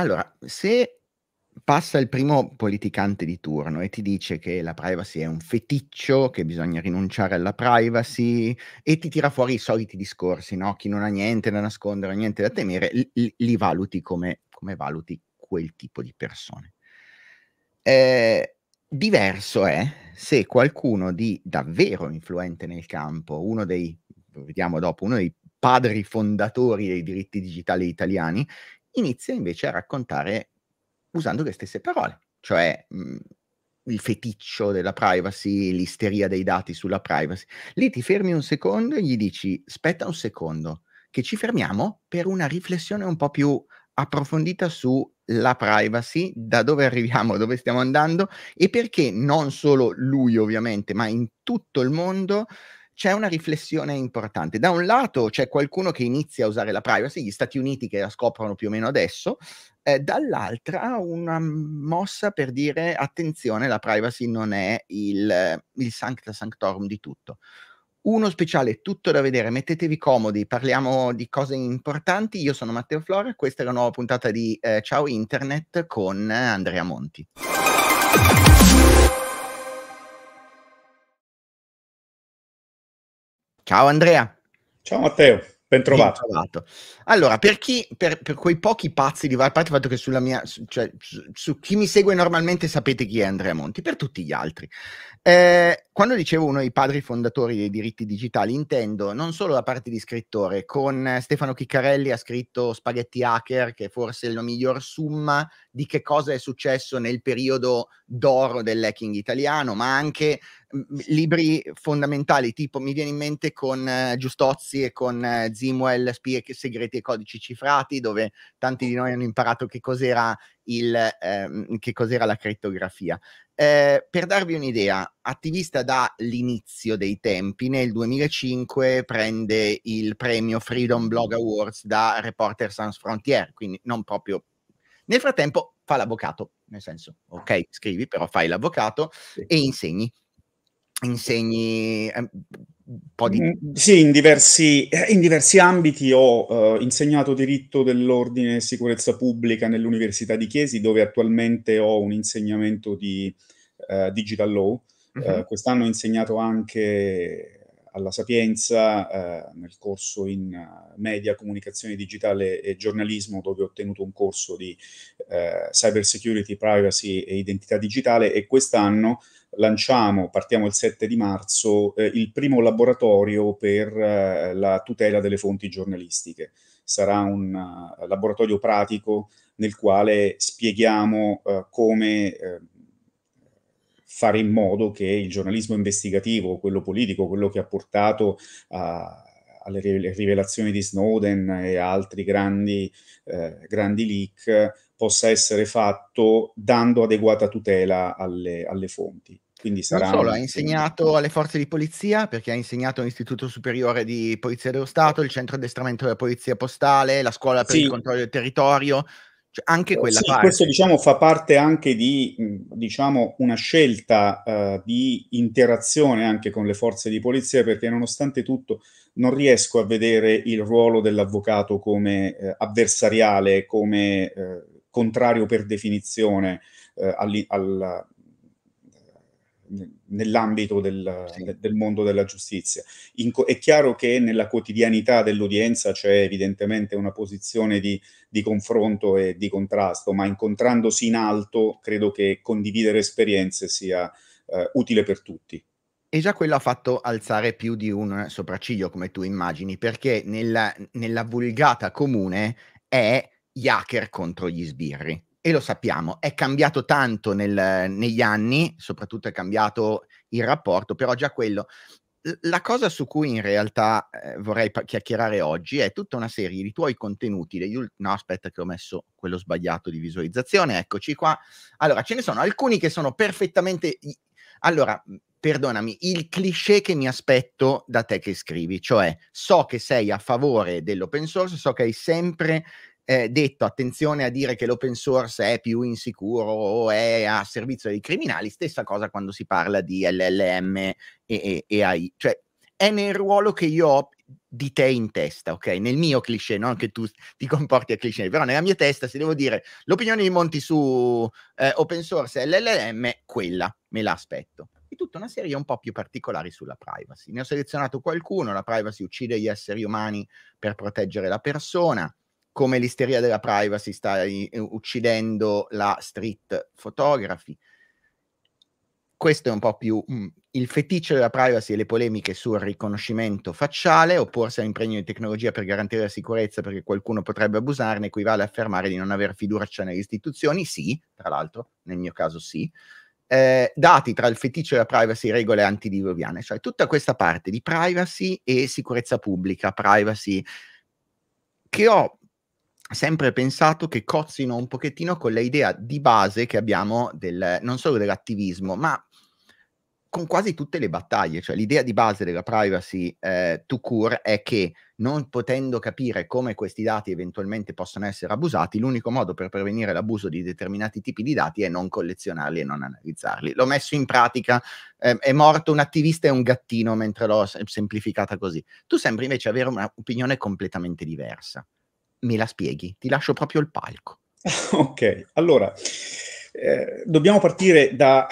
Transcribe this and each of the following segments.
Allora, se passa il primo politicante di turno e ti dice che la privacy è un feticcio, che bisogna rinunciare alla privacy e ti tira fuori i soliti discorsi, no? Chi non ha niente da nascondere, niente da temere, li, li valuti come, come, valuti quel tipo di persone. Eh, diverso è se qualcuno di davvero influente nel campo, uno dei, vediamo dopo, uno dei padri fondatori dei diritti digitali italiani, inizia invece a raccontare usando le stesse parole, cioè mh, mhmm, il feticcio della privacy, l'isteria dei dati sulla privacy. Lì ti fermi un secondo e gli dici, aspetta un secondo, che ci fermiamo per una riflessione un po' più approfondita sulla privacy, da dove arriviamo, dove stiamo andando e perché non solo lui ovviamente, ma in tutto il mondo c'è una riflessione importante. Da un lato c'è qualcuno che inizia a usare la privacy, gli Stati Uniti che la scoprono più o meno adesso, eh, dall'altra una mossa per dire attenzione, la privacy non è il, il sancta sanctorum di tutto uno speciale tutto da vedere, mettetevi comodi, parliamo di cose importanti. Io sono Matteo Flora, questa è la nuova puntata di eh, Ciao Internet con Andrea Monti. Ciao Andrea. Ciao Matteo, ben trovato. Allora, per chi, per, per, quei pochi pazzi di a il fatto che sulla mia, su, cioè, su, su, chi mi segue normalmente sapete chi è Andrea Monti, per tutti gli altri. Eh, quando dicevo uno dei padri fondatori dei diritti digitali, intendo non solo la parte di scrittore, con Stefano Chiccarelli ha scritto Spaghetti Hacker, che forse è la miglior summa di che cosa è successo nel periodo d'oro dell'hacking italiano, ma anche libri fondamentali, tipo mi viene in mente con eh, Giustozzi e con eh, Zimwell, Spie, Segreti e Codici Cifrati, dove tanti di noi hanno imparato che cos'era, il, ehm, che cos'era la criptografia. Eh, per darvi un'idea, attivista dall'inizio dei tempi, nel 2005 prende il premio Freedom Blog Awards da Reporter Sans Frontier, quindi non proprio... Nel frattempo fa l'avvocato, nel senso, ok, scrivi, però fai l'avvocato sì. e insegni insegni un ehm, po' di... Mm, sì, in diversi, eh, in diversi ambiti ho uh, insegnato diritto dell'ordine e sicurezza pubblica nell'Università di Chiesi, dove attualmente ho un insegnamento di uh, digital law. Uh, quest'anno ho insegnato anche alla Sapienza eh, nel corso in eh, media, comunicazione digitale e giornalismo, dove ho ottenuto un corso di eh, cyber security, privacy e identità digitale e quest'anno lanciamo, partiamo il 7 di marzo, eh, il primo laboratorio per eh, la tutela delle fonti giornalistiche. Sarà un uh, laboratorio pratico nel quale spieghiamo uh, come uh, fare in modo che il giornalismo investigativo, quello politico, quello che ha portato a, alle rivelazioni di Snowden e altri grandi, eh, grandi leak, possa essere fatto dando adeguata tutela alle, alle fonti. Quindi sarà non solo, ha insegnato alle forze di polizia, perché ha insegnato all'Istituto Superiore di Polizia dello Stato, il Centro Addestramento della Polizia Postale, la Scuola per sì. il Controllo del Territorio, cioè, anche eh, quella sì, parte. Questo diciamo, fa parte anche di diciamo, una scelta uh, di interazione anche con le forze di polizia, perché nonostante tutto non riesco a vedere il ruolo dell'avvocato come eh, avversariale, come eh, contrario per definizione eh, all, all, nell'ambito del, sì. del, mondo della giustizia. In, è chiaro che nella quotidianità dell'udienza c'è evidentemente una posizione di, di, confronto e di contrasto, ma incontrandosi in alto credo che condividere esperienze sia eh, utile per tutti. E già quello ha fatto alzare più di un sopracciglio, come tu immagini, perché nella, nella vulgata comune è gli hacker contro gli sbirri e lo sappiamo, è cambiato tanto nel, negli anni, soprattutto è cambiato il rapporto, però già quello. La cosa su cui in realtà eh, vorrei pa- chiacchierare oggi è tutta una serie di tuoi contenuti. Degli ult- no, aspetta che ho messo quello sbagliato di visualizzazione, eccoci qua. Allora, ce ne sono alcuni che sono perfettamente... Allora, perdonami, il cliché che mi aspetto da te che scrivi, cioè so che sei a favore dell'open source, so che hai sempre eh, detto attenzione a dire che l'open source è più insicuro o è a servizio dei criminali, stessa cosa quando si parla di LLM e, e, e AI, cioè è nel ruolo che io ho di te in testa, ok? Nel mio cliché, non che tu ti comporti a cliché, però nella mia testa se devo dire l'opinione di Monti su eh, open source e LLM, quella me l'aspetto. E tutta una serie un po' più particolari sulla privacy. Ne ho selezionato qualcuno, la privacy uccide gli esseri umani per proteggere la persona, come l'isteria della privacy sta i- eh, uccidendo la street photography. Questo è un po' più mh, mm, il feticcio della privacy e le polemiche sul riconoscimento facciale, opporsi all'impegno di tecnologia per garantire la sicurezza perché qualcuno potrebbe abusarne, equivale a affermare di non avere fiducia nelle istituzioni? Sì, tra l'altro, nel mio caso sì. Eh, dati tra il feticcio della privacy e regole antidiluviane, cioè tutta questa parte di privacy e sicurezza pubblica, privacy, che ho sempre pensato che cozzino un pochettino con l'idea di base che abbiamo del, non solo dell'attivismo, ma con quasi tutte le battaglie, cioè l'idea di base della privacy eh, to cure è che non potendo capire come questi dati eventualmente possono essere abusati, l'unico modo per prevenire l'abuso di determinati tipi di dati è non collezionarli e non analizzarli. L'ho messo in pratica, eh, è morto un attivista e un gattino mentre l'ho semplificata così. Tu sembri invece avere un'opinione completamente diversa me la spieghi, ti lascio proprio il palco. ok, allora eh, dobbiamo partire da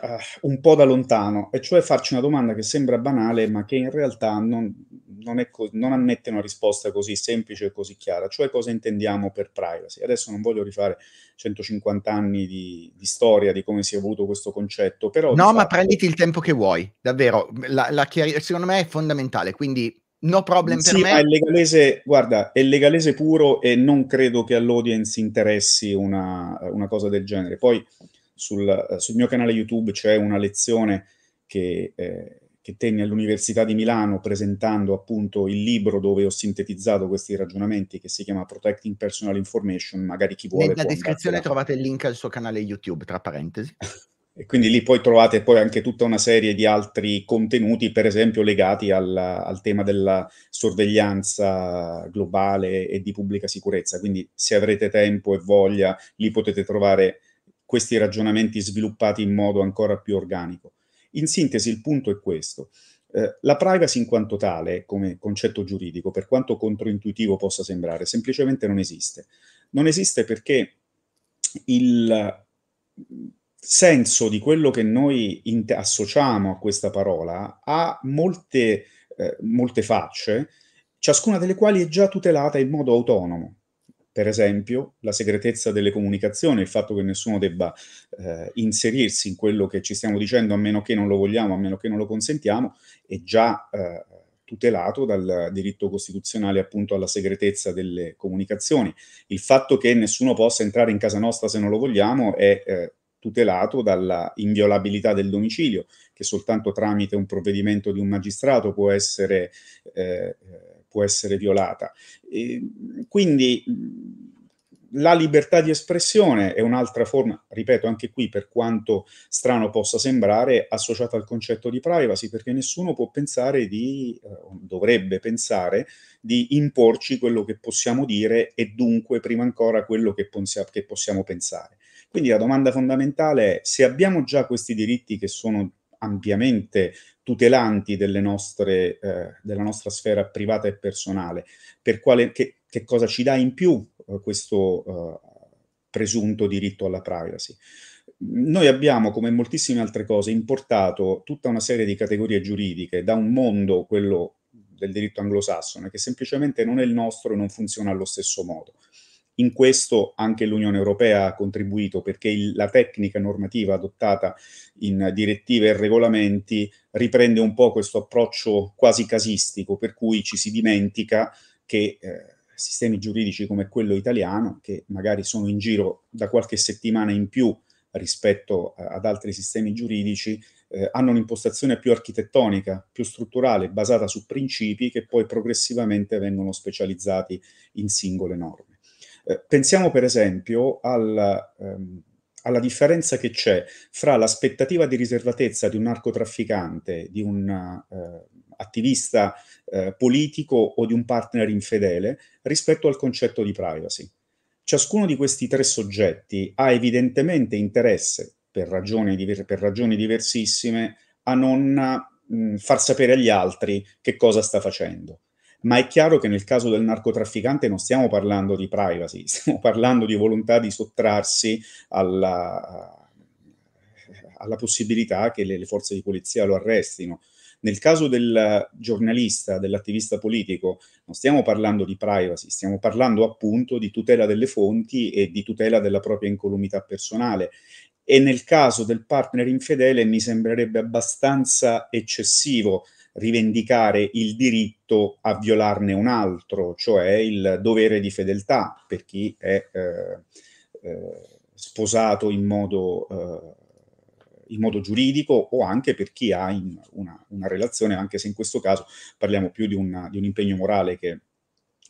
uh, un po' da lontano, e cioè farci una domanda che sembra banale, ma che in realtà non, non, co- non ammette una risposta così semplice e così chiara, cioè cosa intendiamo per privacy. Adesso non voglio rifare 150 anni di, di storia di come si è avuto questo concetto, però... No, ma fatto... prenditi il tempo che vuoi, davvero, la, la chiar- secondo me è fondamentale, quindi No problem sì, per me. ma È legalese, guarda, è legalese puro e non credo che all'audience interessi una, una cosa del genere. Poi sul, sul, mio canale YouTube c'è una lezione che, eh, che tenni all'Università di Milano presentando appunto il libro dove ho sintetizzato questi ragionamenti che si chiama Protecting Personal Information, magari chi vuole. Nella descrizione andare. trovate il link al suo canale YouTube, tra parentesi. E quindi lì poi trovate poi anche tutta una serie di altri contenuti, per esempio legati al, al, tema della sorveglianza globale e di pubblica sicurezza. Quindi se avrete tempo e voglia, lì potete trovare questi ragionamenti sviluppati in modo ancora più organico. In sintesi, il punto è questo. Eh, la privacy in quanto tale, come concetto giuridico, per quanto controintuitivo possa sembrare, semplicemente non esiste. Non esiste perché il, senso di quello che noi associamo a questa parola ha molte, eh, molte facce, ciascuna delle quali è già tutelata in modo autonomo per esempio la segretezza delle comunicazioni, il fatto che nessuno debba eh, inserirsi in quello che ci stiamo dicendo a meno che non lo vogliamo, a meno che non lo consentiamo, è già eh, tutelato dal diritto costituzionale appunto alla segretezza delle comunicazioni. Il fatto che nessuno possa entrare in casa nostra se non lo vogliamo è eh, tutelato dalla inviolabilità del domicilio, che soltanto tramite un provvedimento di un magistrato può essere, eh, eh può essere violata. E quindi la libertà di espressione è un'altra forma, ripeto anche qui per quanto strano possa sembrare, associata al concetto di privacy, perché nessuno può pensare di, eh, dovrebbe pensare di imporci quello che possiamo dire e dunque prima ancora quello che, ponsia, che possiamo pensare. Quindi la domanda fondamentale è se abbiamo già questi diritti che sono ampiamente tutelanti nostre, eh, della nostra sfera privata e personale, per quale, che, che cosa ci dà in più eh, questo eh, presunto diritto alla privacy? noi abbiamo, come moltissime altre cose, importato tutta una serie di categorie giuridiche da un mondo, quello del diritto anglosassone, che semplicemente non è il nostro e non funziona allo stesso modo. In questo anche l'Unione Europea ha contribuito perché il, la tecnica normativa adottata in direttive e regolamenti riprende un po' questo approccio quasi casistico, per cui ci si dimentica che eh, sistemi giuridici come quello italiano, che magari sono in giro da qualche settimana in più rispetto ad altri sistemi giuridici, eh, hanno un'impostazione più architettonica, più strutturale, basata su principi che poi progressivamente vengono specializzati in singole norme. Eh, pensiamo per esempio alla, ehm, alla differenza che c'è fra l'aspettativa di riservatezza di un narcotrafficante, di un eh, attivista eh, politico o di un partner infedele rispetto al concetto di privacy. Ciascuno di questi tre soggetti ha evidentemente interesse, per ragioni, diver- per ragioni diversissime, a non mh, mm, far sapere agli altri che cosa sta facendo ma è chiaro che nel caso del narcotrafficante non stiamo parlando di privacy, stiamo parlando di volontà di sottrarsi alla, alla possibilità che le, le, forze di polizia lo arrestino. Nel caso del giornalista, dell'attivista politico, non stiamo parlando di privacy, stiamo parlando appunto di tutela delle fonti e di tutela della propria incolumità personale. E nel caso del partner infedele mi sembrerebbe abbastanza eccessivo rivendicare il diritto a violarne un altro, cioè il dovere di fedeltà per chi è eh, eh, sposato in modo, eh, in modo, giuridico o anche per chi ha una, una, relazione, anche se in questo caso parliamo più di, una, di un impegno morale che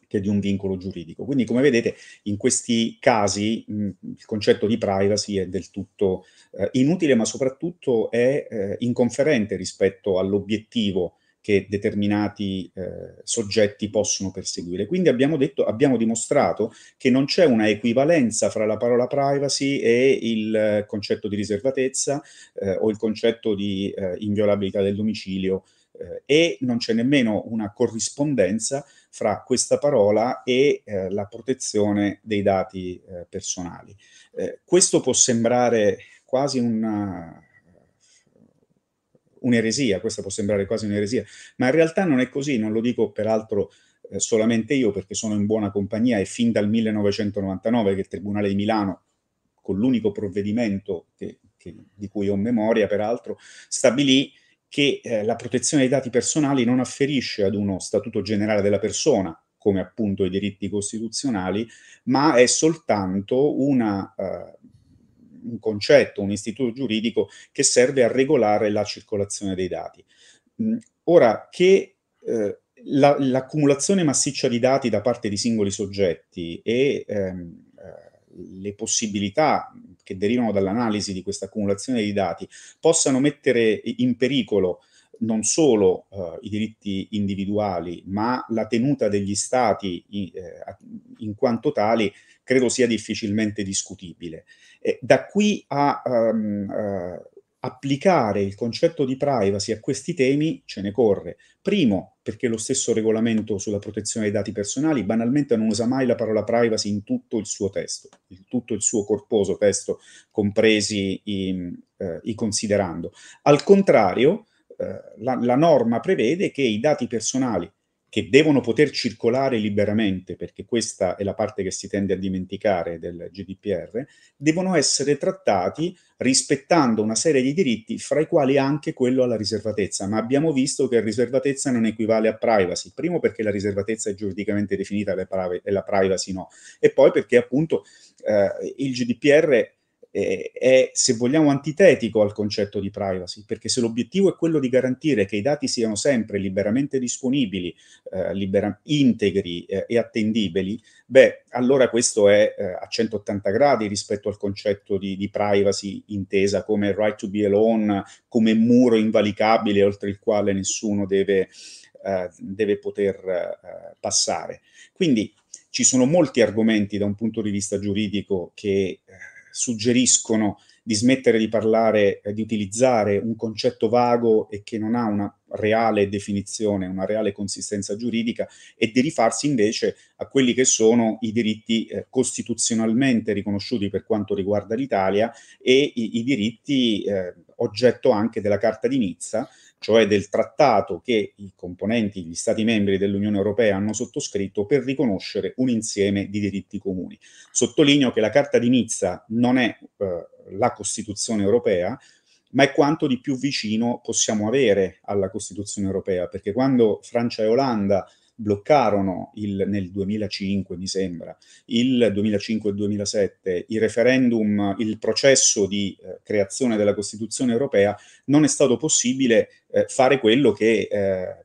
che di un vincolo giuridico. Quindi, come vedete, in questi casi mh, il concetto di privacy è del tutto eh, inutile, ma soprattutto è eh, inconferente rispetto all'obiettivo che determinati eh, soggetti possono perseguire. Quindi abbiamo, detto, abbiamo dimostrato che non c'è una equivalenza fra la parola privacy e il eh, concetto di riservatezza eh, o il concetto di eh, inviolabilità del domicilio eh, e non c'è nemmeno una corrispondenza fra questa parola e eh, la protezione dei dati eh, personali. Eh, questo può sembrare quasi una, un'eresia, questa può sembrare quasi un'eresia, ma in realtà non è così, non lo dico peraltro eh, solamente io perché sono in buona compagnia e fin dal 1999 che il Tribunale di Milano con l'unico provvedimento che, che, di cui ho memoria, peraltro, stabilì eh, che eh, la protezione dei dati personali non afferisce ad uno statuto generale della persona, come appunto i diritti costituzionali, ma è soltanto una, eh, un concetto, un istituto giuridico che serve a regolare la circolazione dei dati. Mh, mm, ora, che eh, la, l'accumulazione massiccia di dati da parte di singoli soggetti e ehm, eh, le possibilità che derivano dall'analisi di questa accumulazione di dati possano mettere in pericolo non solo eh, i diritti individuali, ma la tenuta degli stati in, eh, in quanto tali, credo sia difficilmente discutibile. Eh, da qui a um, applicare il concetto di privacy a questi temi ce ne corre. Primo, perché lo stesso regolamento sulla protezione dei dati personali banalmente non usa mai la parola privacy in tutto il suo testo, in tutto il suo corposo testo, compresi i, eh, i considerando. Al contrario, eh, la, la norma prevede che i dati personali che devono poter circolare liberamente, perché questa è la parte che si tende a dimenticare del GDPR, devono essere trattati rispettando una serie di diritti, fra i quali anche quello alla riservatezza. Ma abbiamo visto che riservatezza non equivale a privacy, primo perché la riservatezza è giuridicamente definita e la privacy no, e poi perché appunto eh, il GDPR è, se vogliamo, antitetico al concetto di privacy, perché se l'obiettivo è quello di garantire che i dati siano sempre liberamente disponibili, eh, libera- integri eh, e attendibili, beh, allora questo è eh, a 180 gradi rispetto al concetto di, di privacy intesa come right to be alone, come muro invalicabile oltre il quale nessuno deve, eh, deve poter eh, passare. Quindi ci sono molti argomenti da un punto di vista giuridico che suggeriscono di smettere di parlare, eh, di utilizzare un concetto vago e che non ha una reale definizione, una reale consistenza giuridica e di rifarsi invece a quelli che sono i diritti eh, costituzionalmente riconosciuti per quanto riguarda l'Italia e i, i diritti eh, oggetto anche della Carta di Nizza, cioè del trattato che i componenti, gli Stati membri dell'Unione Europea hanno sottoscritto per riconoscere un insieme di diritti comuni. Sottolineo che la Carta di Nizza non è eh, la Costituzione europea, ma è quanto di più vicino possiamo avere alla Costituzione europea, perché quando Francia e Olanda bloccarono il, nel 2005, mi sembra, il 2005 e 2007, il referendum, il processo di eh, creazione della Costituzione europea, non è stato possibile eh, fare quello che eh,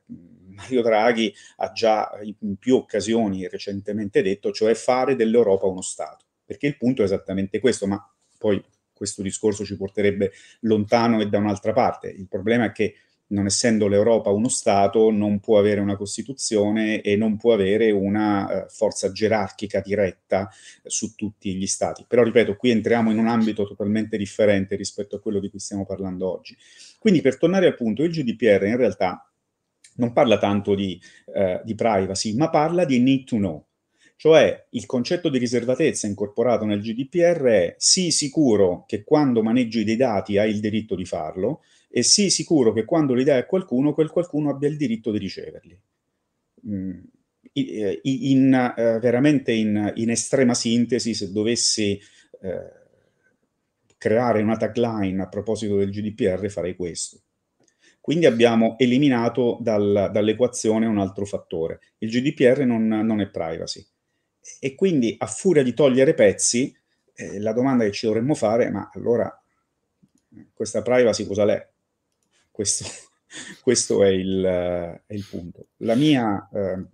Mario Draghi ha già in più occasioni recentemente detto, cioè fare dell'Europa uno Stato, perché il punto è esattamente questo, ma poi questo discorso ci porterebbe lontano e da un'altra parte. Il problema è che non essendo l'Europa uno Stato, non può avere una Costituzione e non può avere una eh, forza gerarchica diretta eh, su tutti gli Stati. Però, ripeto, qui entriamo in un ambito totalmente differente rispetto a quello di cui stiamo parlando oggi. Quindi, per tornare al punto, il GDPR in realtà non parla tanto di, eh, di privacy, ma parla di need to know. Cioè il concetto di riservatezza incorporato nel GDPR è sii sicuro che quando maneggi dei dati hai il diritto di farlo e sì sicuro che quando li dai a qualcuno, quel qualcuno abbia il diritto di riceverli. Mm, eh, in, in, uh, eh, veramente in, in, estrema sintesi, se dovessi uh, creare una tagline a proposito del GDPR farei questo. Quindi abbiamo eliminato dal, dall'equazione un altro fattore. Il GDPR non, non è privacy e quindi a furia di togliere pezzi, eh, la domanda che ci dovremmo fare è ma allora questa privacy cosa l'è? Questo, questo è, il, è, il, punto. La mia, eh,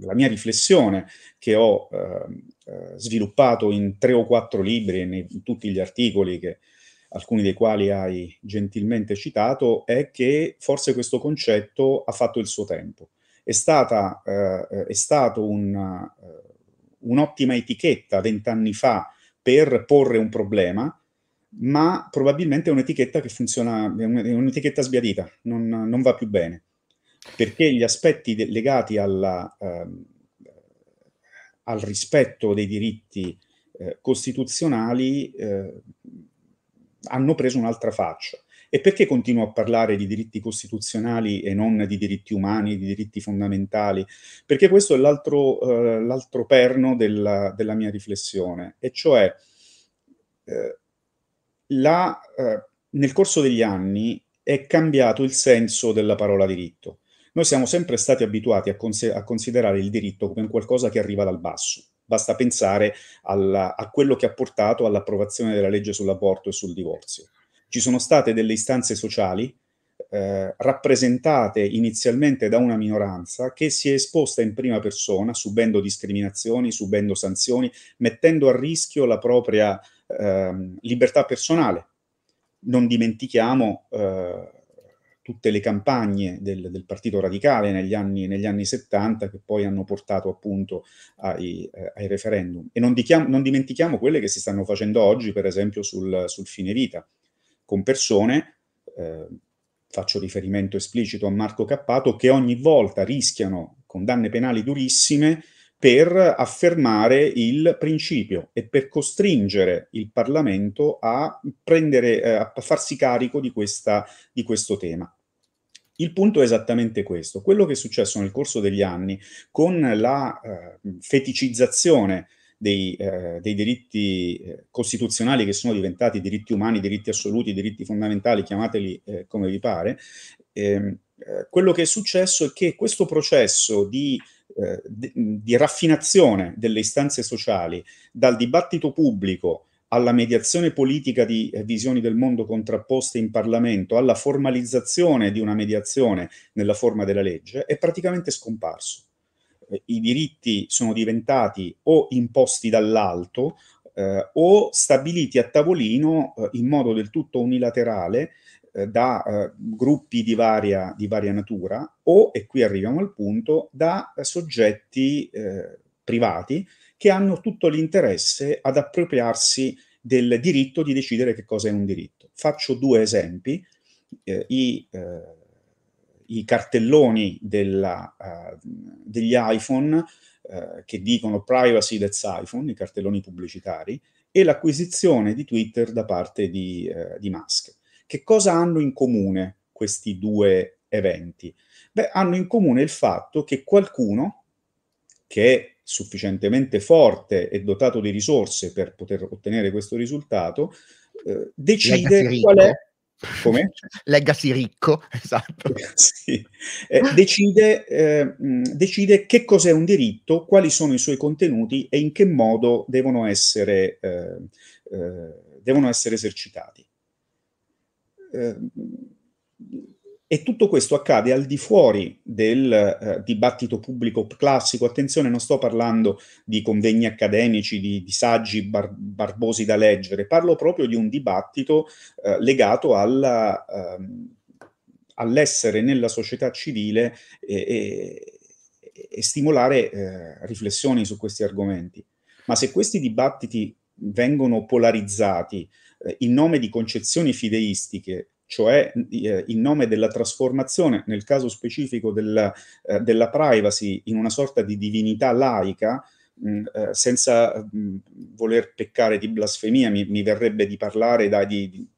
la mia riflessione che ho ehm, eh, sviluppato in tre o quattro libri e in, tutti gli articoli che alcuni dei quali hai gentilmente citato, è che forse questo concetto ha fatto il suo tempo. È, stata, eh, eh è stato un, eh, un'ottima etichetta vent'anni fa per porre un problema, ma probabilmente è un'etichetta che funziona, è un'etichetta sbiadita, non, non va più bene, perché gli aspetti de- legati alla, eh, al rispetto dei diritti eh, costituzionali eh, hanno preso un'altra faccia. E perché continuo a parlare di diritti costituzionali e non di diritti umani, di diritti fondamentali? Perché questo è l'altro, eh, l'altro perno della, della, mia riflessione, e cioè eh, la, eh, nel corso degli anni è cambiato il senso della parola diritto. Noi siamo sempre stati abituati a, cons- a considerare il diritto come qualcosa che arriva dal basso. Basta pensare alla, a quello che ha portato all'approvazione della legge sull'aborto e sul divorzio ci sono state delle istanze sociali eh, rappresentate inizialmente da una minoranza che si è esposta in prima persona, subendo discriminazioni, subendo sanzioni, mettendo a rischio la propria eh, libertà personale. Non dimentichiamo eh, tutte le campagne del, del Partito Radicale negli anni, negli anni, 70 che poi hanno portato appunto ai, eh, ai referendum. E non, dichiamo, non, dimentichiamo quelle che si stanno facendo oggi, per esempio, sul, sul fine vita con persone, eh, faccio riferimento esplicito a Marco Cappato, che ogni volta rischiano condanne penali durissime per affermare il principio e per costringere il Parlamento a, prendere, eh, a farsi carico di, questa, di questo tema. Il punto è esattamente questo. Quello che è successo nel corso degli anni con la eh, feticizzazione dei, eh, dei diritti eh, costituzionali che sono diventati diritti umani, diritti assoluti, diritti fondamentali, chiamateli eh, come vi pare, ehm, eh, quello che è successo è che questo processo di, eh, di, di raffinazione delle istanze sociali dal dibattito pubblico alla mediazione politica di eh, visioni del mondo contrapposte in Parlamento, alla formalizzazione di una mediazione nella forma della legge, è praticamente scomparso eh, i diritti sono diventati o imposti dall'alto eh, o stabiliti a tavolino eh, in modo del tutto unilaterale eh, da eh, gruppi di varia, di varia, natura o, e qui arriviamo al punto, da soggetti eh, privati che hanno tutto l'interesse ad appropriarsi del diritto di decidere che cosa è un diritto. Faccio due esempi. I, eh, i cartelloni della, uh, degli iPhone uh, che dicono privacy that's iPhone, i cartelloni pubblicitari, e l'acquisizione di Twitter da parte di, uh, di Musk. Che cosa hanno in comune questi due eventi? Beh, hanno in comune il fatto che qualcuno che è sufficientemente forte e dotato di risorse per poter ottenere questo risultato, eh, decide qual è come? Legacy ricco, esatto. Sì. Eh, decide, eh, decide, che cos'è un diritto, quali sono i suoi contenuti e in che modo devono essere, eh, eh devono essere esercitati. Eh, e tutto questo accade al di fuori del eh, dibattito pubblico classico. Attenzione, non sto parlando di convegni accademici, di, di saggi bar- barbosi da leggere, parlo proprio di un dibattito eh, legato alla, ehm, all'essere nella società civile e, e, e stimolare eh, riflessioni su questi argomenti. Ma se questi dibattiti vengono polarizzati eh, in nome di concezioni fideistiche cioè eh, in nome della trasformazione, nel caso specifico della, eh, della privacy, in una sorta di divinità laica, mh, mm, eh, senza mh, mm, voler peccare di blasfemia, mi, mi verrebbe di parlare da, di, di,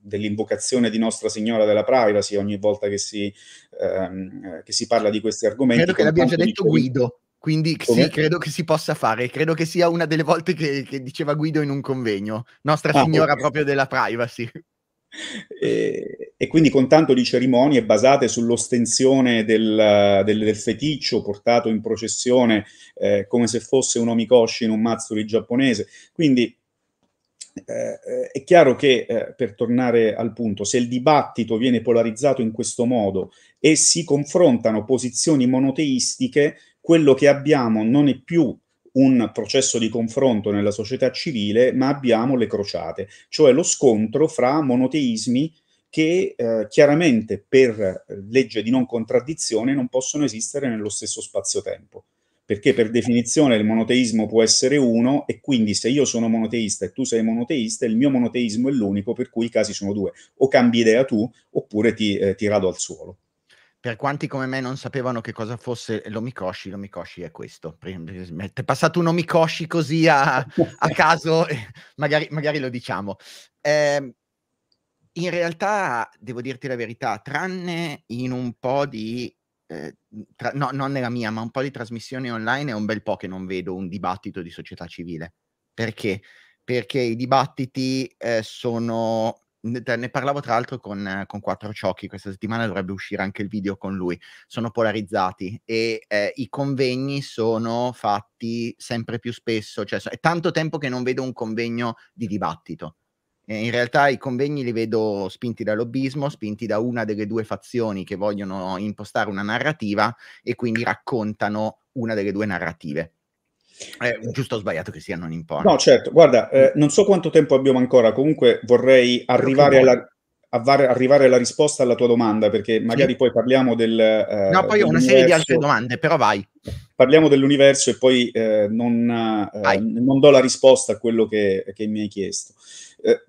dell'invocazione di Nostra Signora della privacy ogni volta che si, ehm, eh, che si parla di questi argomenti. Credo che l'abbia già detto di... Guido. Quindi Come? sì, credo che si possa fare, credo che sia una delle volte che, che diceva Guido in un convegno, Nostra ah, Signora okay. proprio della privacy. E, e, quindi con tanto di cerimonie basate sull'ostensione del, del, del feticcio portato in processione eh, come se fosse un omikoshi in un mazzuri giapponese. Quindi eh, è chiaro che, eh, per tornare al punto, se il dibattito viene polarizzato in questo modo e si confrontano posizioni monoteistiche, quello che abbiamo non è più un processo di confronto nella società civile, ma abbiamo le crociate, cioè lo scontro fra monoteismi che eh, chiaramente per eh, legge di non contraddizione non possono esistere nello stesso spazio-tempo. Perché per definizione il monoteismo può essere uno e quindi se io sono monoteista e tu sei monoteista, il mio monoteismo è l'unico, per cui i casi sono due. O cambi idea tu oppure ti, eh, ti rado al suolo per quanti come me non sapevano che cosa fosse l'omikoshi, l'omikoshi è questo. È passato un omikoshi così a, a caso, magari, magari, lo diciamo. Eh, in realtà, devo dirti la verità, tranne in un po' di... Eh, tra, no, non nella mia, ma un po' di trasmissioni online è un bel po' che non vedo un dibattito di società civile. Perché? Perché i dibattiti eh, sono ne, ne, parlavo tra l'altro con, con Quattro Ciocchi, questa settimana dovrebbe uscire anche il video con lui, sono polarizzati e eh, i convegni sono fatti sempre più spesso, cioè è tanto tempo che non vedo un convegno di dibattito. in realtà i convegni li vedo spinti da lobbismo, spinti da una delle due fazioni che vogliono impostare una narrativa e quindi raccontano una delle due narrative eh, giusto o sbagliato che sia, non importa. No, certo. Guarda, eh, non so quanto tempo abbiamo ancora, comunque vorrei arrivare alla, arrivare alla risposta alla tua domanda, perché magari sì. poi parliamo del... Eh, no, poi ho una serie di altre domande, però vai. Parliamo dell'universo e poi eh, non, eh, non, do la risposta a quello che, che mi hai chiesto. Eh,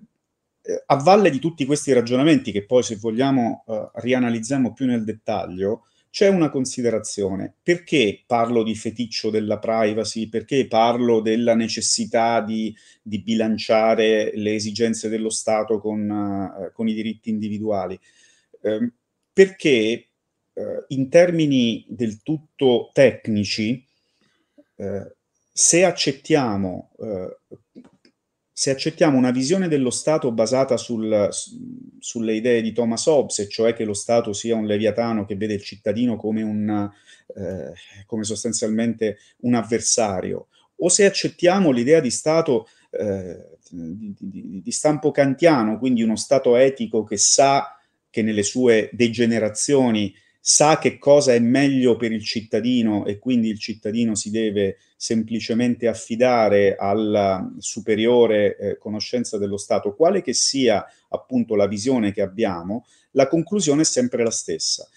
eh, a valle di tutti questi ragionamenti, che poi se vogliamo eh, rianalizziamo più nel dettaglio, c'è una considerazione. Perché parlo di feticcio della privacy? Perché parlo della necessità di, di bilanciare le esigenze dello Stato con, uh, con i diritti individuali? Eh, perché eh, in termini del tutto tecnici, eh, se, accettiamo, eh, se accettiamo una visione dello Stato basata sul, sulle idee di Thomas Hobbes, cioè che lo Stato sia un leviatano che vede il cittadino come, un, eh, come sostanzialmente un avversario, o se accettiamo l'idea di Stato eh, di, di, di, stampo kantiano, quindi uno Stato etico che sa che nelle sue degenerazioni sa che cosa è meglio per il cittadino e quindi il cittadino si deve semplicemente affidare alla superiore eh, conoscenza dello Stato, quale che sia appunto la visione che abbiamo, la conclusione è sempre la stessa.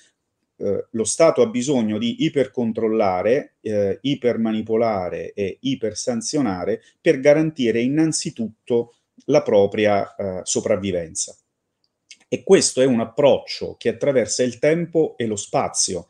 Eh, lo Stato ha bisogno di ipercontrollare, eh, ipermanipolare e ipersanzionare per garantire innanzitutto la propria eh, sopravvivenza. E questo è un approccio che attraversa il tempo e lo spazio,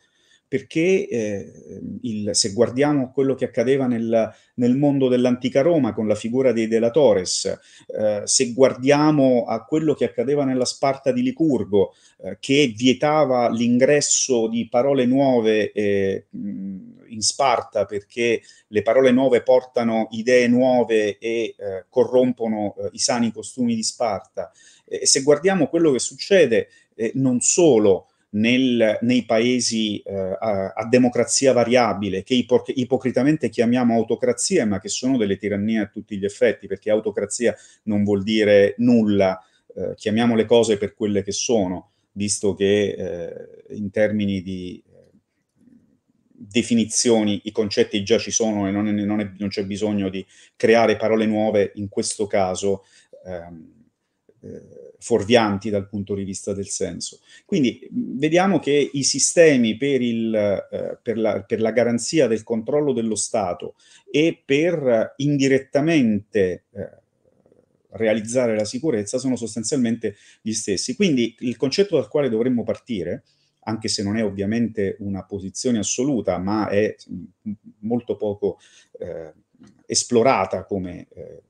perché eh, il, se guardiamo quello che accadeva nel, nel, mondo dell'antica Roma con la figura dei delatores, eh, se guardiamo a quello che accadeva nella Sparta di Licurgo, eh, che vietava l'ingresso di parole nuove eh, in Sparta perché le parole nuove portano idee nuove e eh, corrompono eh, i sani costumi di Sparta, e se guardiamo quello che succede eh, non solo nel, nei paesi eh, a, a, democrazia variabile, che ipo- ipocritamente chiamiamo autocrazia, ma che sono delle tirannie a tutti gli effetti, perché autocrazia non vuol dire nulla, eh, chiamiamo le cose per quelle che sono, visto che eh, in termini di eh, definizioni i concetti già ci sono e non, è, non, è, non, c'è bisogno di creare parole nuove in questo caso. Ehm, eh, fuorvianti dal punto di vista del senso. Quindi vediamo che i sistemi per, il, eh, per, la, per la, garanzia del controllo dello Stato e per eh, indirettamente eh, realizzare la sicurezza sono sostanzialmente gli stessi. Quindi il concetto dal quale dovremmo partire anche se non è ovviamente una posizione assoluta, ma è molto poco eh, esplorata come, eh,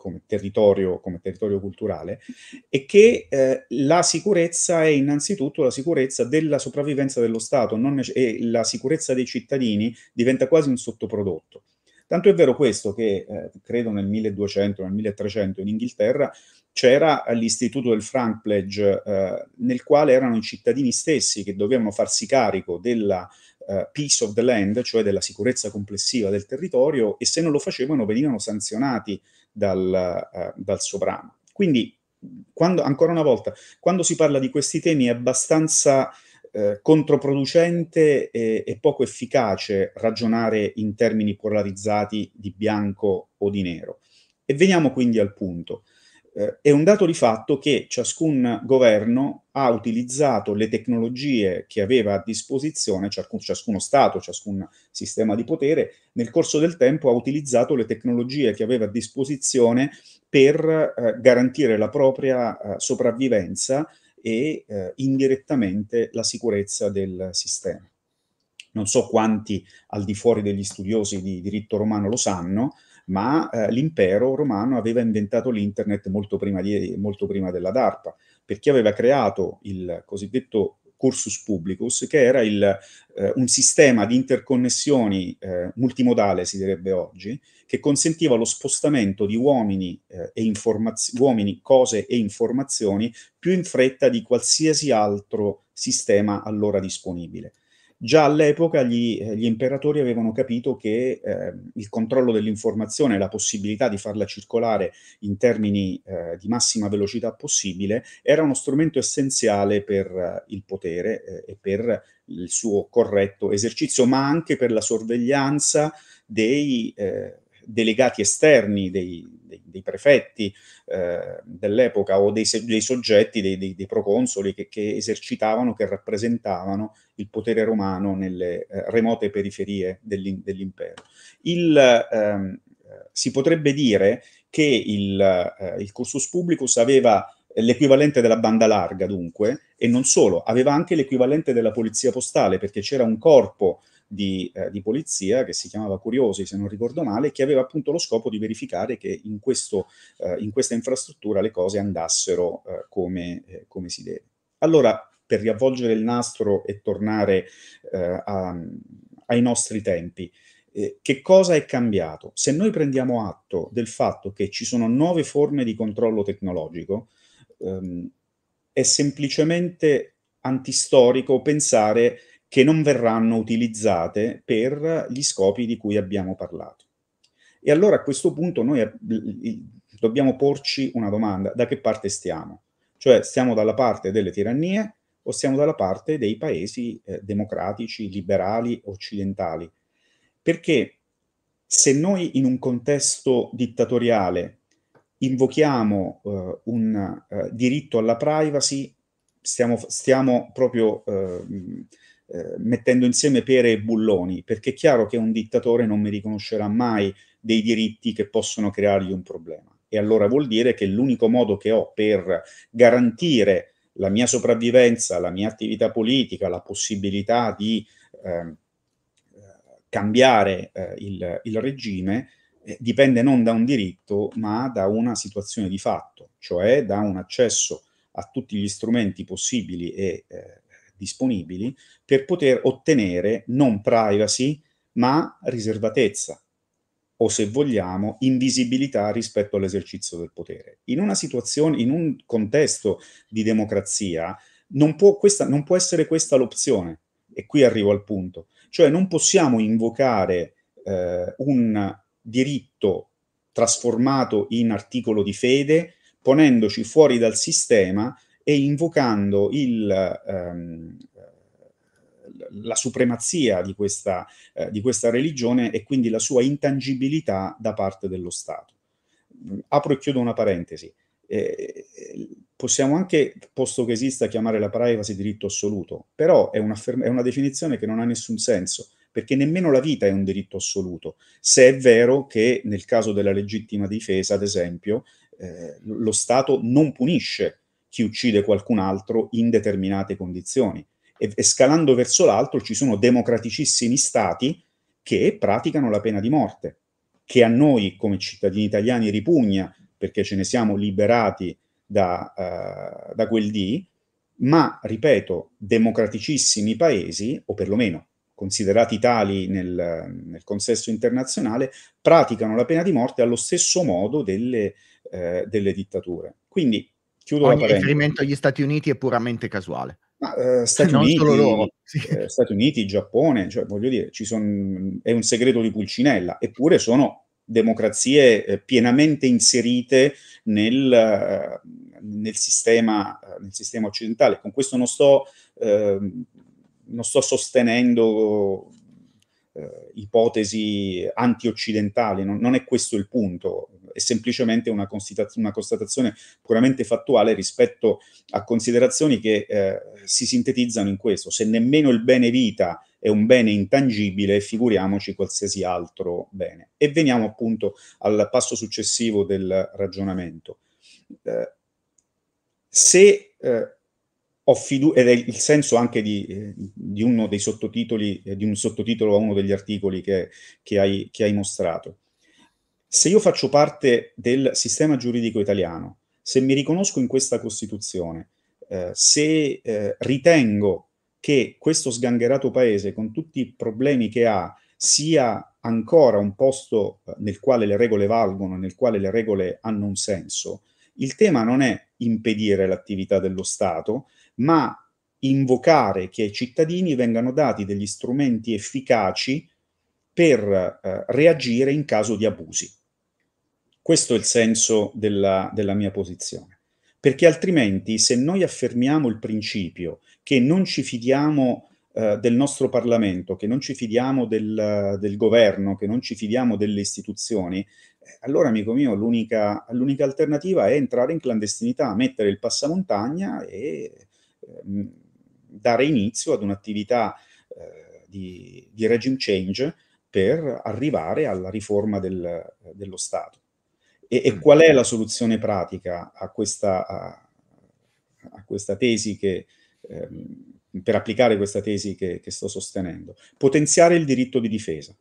come territorio, come territorio culturale, e che eh, la sicurezza è innanzitutto la sicurezza della sopravvivenza dello Stato nece- e la sicurezza dei cittadini diventa quasi un sottoprodotto. Tanto è vero questo che eh, credo nel 1200, nel 1300 in Inghilterra c'era l'istituto del Frank Pledge eh, nel quale erano i cittadini stessi che dovevano farsi carico della Uh, piece of the land, cioè della sicurezza complessiva del territorio, e se non lo facevano venivano sanzionati dal, eh, dal soprano. Quindi, quando, ancora una volta, quando si parla di questi temi è abbastanza eh, controproducente e, e, poco efficace ragionare in termini polarizzati di bianco o di nero. E veniamo quindi al punto eh, è un dato di fatto che ciascun governo ha utilizzato le tecnologie che aveva a disposizione, ciascun, ciascuno Stato, ciascun sistema di potere, nel corso del tempo ha utilizzato le tecnologie che aveva a disposizione per eh, garantire la propria eh, sopravvivenza e eh, indirettamente la sicurezza del sistema. Non so quanti al di fuori degli studiosi di diritto romano lo sanno, ma eh, l'impero romano aveva inventato l'internet molto prima, di, molto prima della DARPA, perché aveva creato il cosiddetto cursus publicus, che era il, eh, un sistema di interconnessioni eh, multimodale, si direbbe oggi, che consentiva lo spostamento di uomini, eh, e informaz- uomini, cose e informazioni più in fretta di qualsiasi altro sistema allora disponibile. Già all'epoca gli, eh, gli imperatori avevano capito che eh, il controllo dell'informazione, la possibilità di farla circolare in termini eh, di massima velocità possibile, era uno strumento essenziale per eh, il potere eh, e per il suo corretto esercizio, ma anche per la sorveglianza dei eh, delegati esterni dei, dei, dei prefetti eh, dell'epoca o dei, dei soggetti, dei, proconsoli che, che, esercitavano, che rappresentavano il potere romano nelle eh, remote periferie dell'im, dell'impero. Il, ehm, si potrebbe dire che il, eh, il cursus publicus aveva l'equivalente della banda larga, dunque, e non solo, aveva anche l'equivalente della polizia postale, perché c'era un corpo di, eh, di, polizia che si chiamava Curiosi, se non ricordo male, che aveva appunto lo scopo di verificare che in, questo, eh, in questa infrastruttura le cose andassero eh, come, eh, come, si deve. Allora, per riavvolgere il nastro e tornare eh, a, ai nostri tempi, eh, che cosa è cambiato? Se noi prendiamo atto del fatto che ci sono nuove forme di controllo tecnologico, ehm, è semplicemente antistorico pensare che non verranno utilizzate per gli scopi di cui abbiamo parlato. E allora a questo punto noi dobbiamo porci una domanda, da che parte stiamo? Cioè stiamo dalla parte delle tirannie o stiamo dalla parte dei paesi eh, democratici, liberali, occidentali? Perché se noi in un contesto dittatoriale invochiamo eh, un eh, diritto alla privacy, stiamo, stiamo proprio eh, eh, mettendo insieme pere e bulloni, perché è chiaro che un dittatore non mi riconoscerà mai dei diritti che possono creargli un problema. E allora vuol dire che l'unico modo che ho per garantire la mia sopravvivenza, la mia attività politica, la possibilità di eh, cambiare eh, il, il, regime eh, dipende non da un diritto, ma da una situazione di fatto, cioè da un accesso a tutti gli strumenti possibili e eh, disponibili per poter ottenere non privacy ma riservatezza o se vogliamo invisibilità rispetto all'esercizio del potere. In una situazione, in un contesto di democrazia, non può, questa, non può essere questa l'opzione. E qui arrivo al punto. Cioè non possiamo invocare eh, un diritto trasformato in articolo di fede ponendoci fuori dal sistema e invocando il, ehm, la supremazia di questa, eh, di questa religione e quindi la sua intangibilità da parte dello Stato. Mm, apro e chiudo una parentesi. Eh, possiamo anche, posto che esista, chiamare la privacy diritto assoluto, però è una, ferma, è una definizione che non ha nessun senso, perché nemmeno la vita è un diritto assoluto, se è vero che nel caso della legittima difesa, ad esempio, eh, lo Stato non punisce chi uccide qualcun altro in determinate condizioni. E, e scalando verso l'alto ci sono democraticissimi stati che praticano la pena di morte, che a noi come cittadini italiani ripugna perché ce ne siamo liberati da, uh, da quel dì, ma, ripeto, democraticissimi paesi, o perlomeno considerati tali nel, nel, consesso internazionale, praticano la pena di morte allo stesso modo delle, eh, delle dittature. Quindi Chiudo Ogni riferimento agli Stati Uniti è puramente casuale. Ma, eh, Stati, non Uniti, solo loro. Eh, Stati Uniti, Giappone, cioè, voglio dire, son, è un segreto di Pulcinella, eppure sono democrazie eh, pienamente inserite nel, eh, nel, sistema, eh, nel, sistema, occidentale. Con questo non sto, ehm, non sto sostenendo eh, ipotesi anti-occidentali, non, non è questo il punto è semplicemente una, constata- una constatazione puramente fattuale rispetto a considerazioni che eh, si sintetizzano in questo. Se nemmeno il bene vita è un bene intangibile, figuriamoci qualsiasi altro bene. E veniamo appunto al passo successivo del ragionamento. Eh, se eh, ho fiducia, ed è il senso anche di, eh, di uno dei sottotitoli, di un sottotitolo a uno degli articoli che, che, hai, che hai mostrato, se io faccio parte del sistema giuridico italiano, se mi riconosco in questa Costituzione, eh, se eh, ritengo che questo sgangherato paese, con tutti i problemi che ha, sia ancora un posto eh, nel quale le regole valgono, nel quale le regole hanno un senso, il tema non è impedire l'attività dello Stato, ma invocare che ai cittadini vengano dati degli strumenti efficaci per eh, reagire in caso di abusi. Questo è il senso della, della mia posizione. Perché altrimenti, se noi affermiamo il principio che non ci fidiamo eh, del nostro Parlamento, che non ci fidiamo del, del, governo, che non ci fidiamo delle istituzioni, eh, allora, amico mio, l'unica, l'unica alternativa è entrare in clandestinità, mettere il passamontagna e eh, dare inizio ad un'attività eh, di, di regime change per arrivare alla riforma del, dello Stato. E, e, mm. qual è la soluzione pratica a questa, a, a questa tesi che, ehm, per applicare questa tesi che, che, sto sostenendo? Potenziare il diritto di difesa.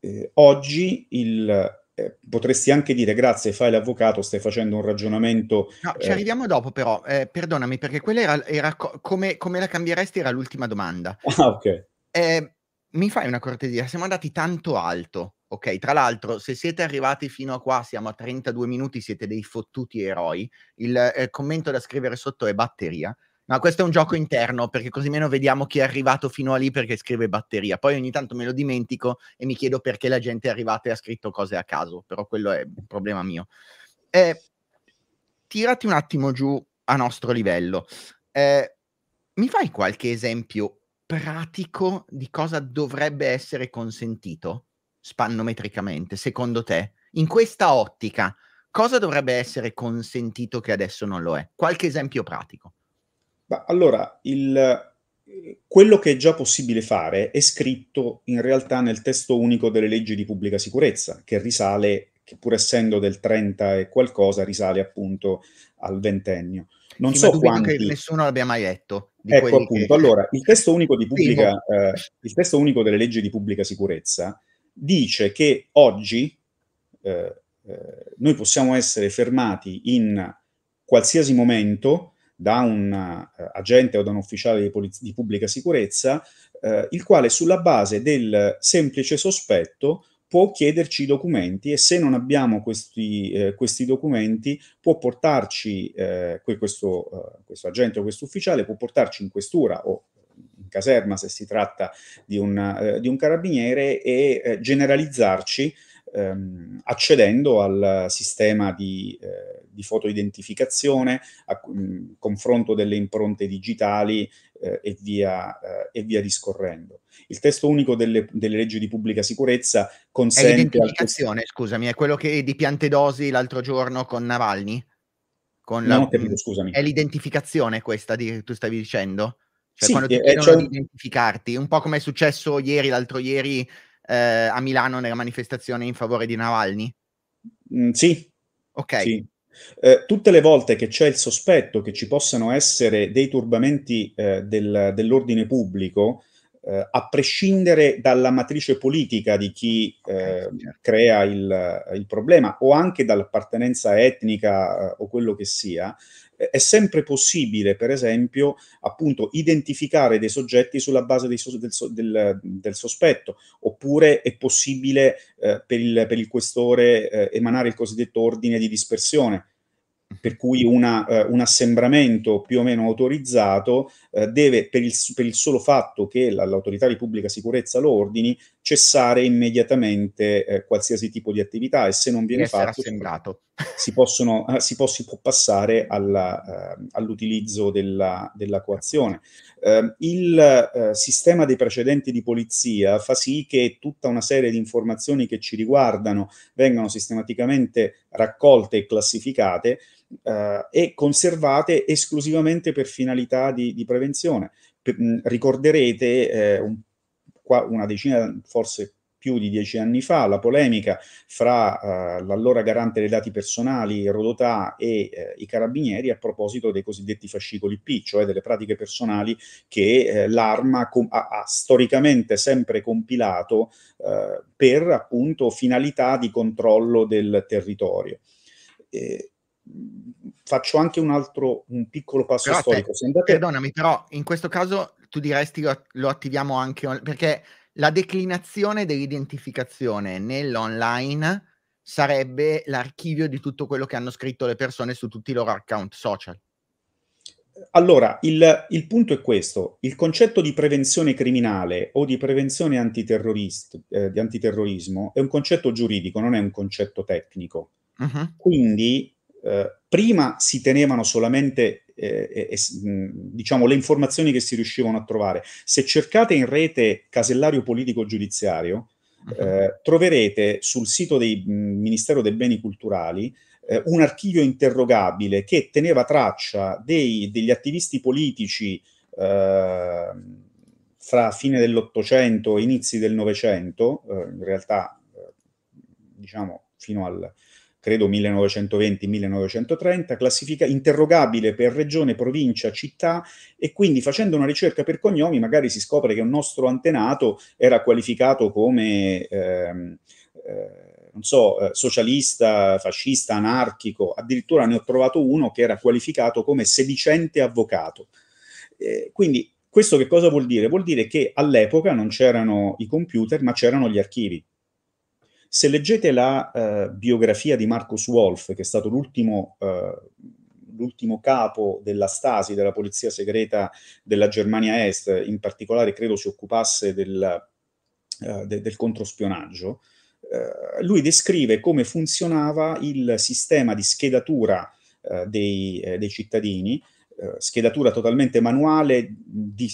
Eh, oggi il, eh, potresti anche dire grazie, fai l'avvocato, stai facendo un ragionamento... No, ci eh, arriviamo dopo però, eh, perdonami, perché quella era, era co- come, come, la cambieresti era l'ultima domanda. Ah, ok. Eh, mi fai una cortesia, siamo andati tanto alto Ok, tra l'altro, se siete arrivati fino a qua, siamo a 32 minuti, siete dei fottuti eroi. Il eh, commento da scrivere sotto è batteria. No, questo è un gioco interno perché così meno vediamo chi è arrivato fino a lì perché scrive batteria. Poi ogni tanto me lo dimentico e mi chiedo perché la gente è arrivata e ha scritto cose a caso, però quello è un problema mio. Eh, tirati un attimo giù a nostro livello. Eh, mi fai qualche esempio pratico di cosa dovrebbe essere consentito? spannometricamente, secondo te, in questa ottica, cosa dovrebbe essere consentito che adesso non lo è? Qualche esempio pratico. Ma allora, il, quello che è già possibile fare è scritto in realtà nel testo unico delle leggi di pubblica sicurezza, che risale, che pur essendo del 30 e qualcosa, risale appunto al ventennio. Non sì, so quanti... che nessuno l'abbia mai letto. ecco appunto, che... allora, il testo, sì, eh, il testo unico delle leggi di pubblica sicurezza dice che oggi eh, eh, noi possiamo essere fermati in qualsiasi momento da un uh, agente o da un ufficiale di, poliz- di pubblica sicurezza, uh, il quale sulla base del semplice sospetto può chiederci i documenti e se non abbiamo questi, eh, questi documenti può portarci, eh, questo, uh, questo agente o questo ufficiale può portarci in questura o in caserma se si tratta di un, eh, di un carabiniere e eh, generalizzarci ehm, accedendo al sistema di, eh, di fotoidentificazione, a, mh, mm, confronto delle impronte digitali eh, e, via, eh, e, via, discorrendo. Il testo unico delle, delle leggi di pubblica sicurezza consente... È l'identificazione, al... scusami, è quello che di piante dosi l'altro giorno con Navalny? Con la... Non capito, scusami. È l'identificazione questa di, tu stavi dicendo? Cioè, sì, quando ti chiedono cioè... di identificarti, un po' come è successo ieri, l'altro ieri eh, a Milano nella manifestazione in favore di Navalny? Mm, sì. Ok. Sì. Eh, tutte le volte che c'è il sospetto che ci possano essere dei turbamenti eh, del, dell'ordine pubblico, eh, a prescindere dalla matrice politica di chi eh, certo. crea il, il, problema o anche dall'appartenenza etnica eh, o quello che sia, eh, è sempre possibile, per esempio, appunto, identificare dei soggetti sulla base del, del, del sospetto, oppure è possibile eh, per, il, per, il, questore eh, emanare il cosiddetto ordine di dispersione, per cui una, eh, un assembramento più o meno autorizzato eh, deve, per il, per il, solo fatto che l'autorità di pubblica sicurezza lo ordini, cessare immediatamente eh, qualsiasi tipo di attività e se non viene fatto si, possono, eh, si, può, si, può passare alla, eh, all'utilizzo della, della coazione. Ehm, il eh, sistema dei precedenti di polizia fa sì che tutta una serie di informazioni che ci riguardano vengano sistematicamente raccolte e classificate eh, e conservate esclusivamente per finalità di, di prevenzione. P- mh, ricorderete eh, un, qua, una decina, forse più di dieci anni fa, la polemica fra eh, l'allora garante dei dati personali Rodotà e eh, i carabinieri a proposito dei cosiddetti fascicoli P, cioè delle pratiche personali che eh, l'arma com- ha, ha, storicamente sempre compilato eh, per appunto finalità di controllo del territorio. E, eh, faccio anche un altro, un piccolo passo però storico. Te, andate... Perdonami, però in questo caso tu diresti lo, lo attiviamo anche on- perché la declinazione dell'identificazione nell'online sarebbe l'archivio di tutto quello che hanno scritto le persone su tutti i loro account social. Allora, il, il punto è questo, il concetto di prevenzione criminale o di prevenzione antiterrorist- eh, di antiterrorismo è un concetto giuridico, non è un concetto tecnico. Uh-huh. Quindi eh, prima si tenevano solamente eh, eh, diciamo, le informazioni che si riuscivano a trovare. Se cercate in rete casellario politico giudiziario, mhm. eh, troverete sul sito del Ministero dei Beni Culturali eh, un archivio interrogabile che teneva traccia dei, degli attivisti politici eh, fra fine dell'Ottocento e inizi del Novecento, eh, in realtà eh, diciamo fino al credo 1920-1930, classifica interrogabile per regione, provincia, città e quindi facendo una ricerca per cognomi magari si scopre che un nostro antenato era qualificato come... Ehm, eh, non so, eh, socialista, fascista, anarchico, addirittura ne ho trovato uno che era qualificato come sedicente avvocato. Eh, quindi questo che cosa vuol dire? Vuol dire che all'epoca non c'erano i computer, ma c'erano gli archivi. Se leggete la eh, biografia di Marcus Wolf, che è stato l'ultimo, eh, l'ultimo capo della Stasi, della polizia segreta della Germania Est, in particolare credo si occupasse del, eh, de- del controspionaggio, eh, lui descrive come funzionava il sistema di schedatura eh, dei, eh, dei, cittadini, schedatura totalmente manuale di,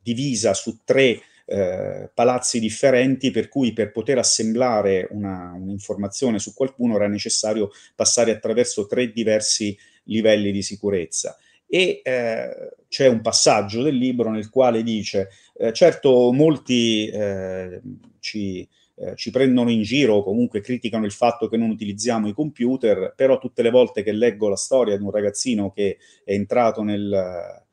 divisa su tre eh, palazzi differenti, per cui per poter assemblare una, un'informazione su qualcuno era necessario passare attraverso tre diversi livelli di sicurezza e eh, c'è un passaggio del libro nel quale dice, eh, certo molti eh, ci, eh, ci, prendono in giro o comunque criticano il fatto che non utilizziamo i computer, però tutte le volte che leggo la storia di un ragazzino che è entrato nel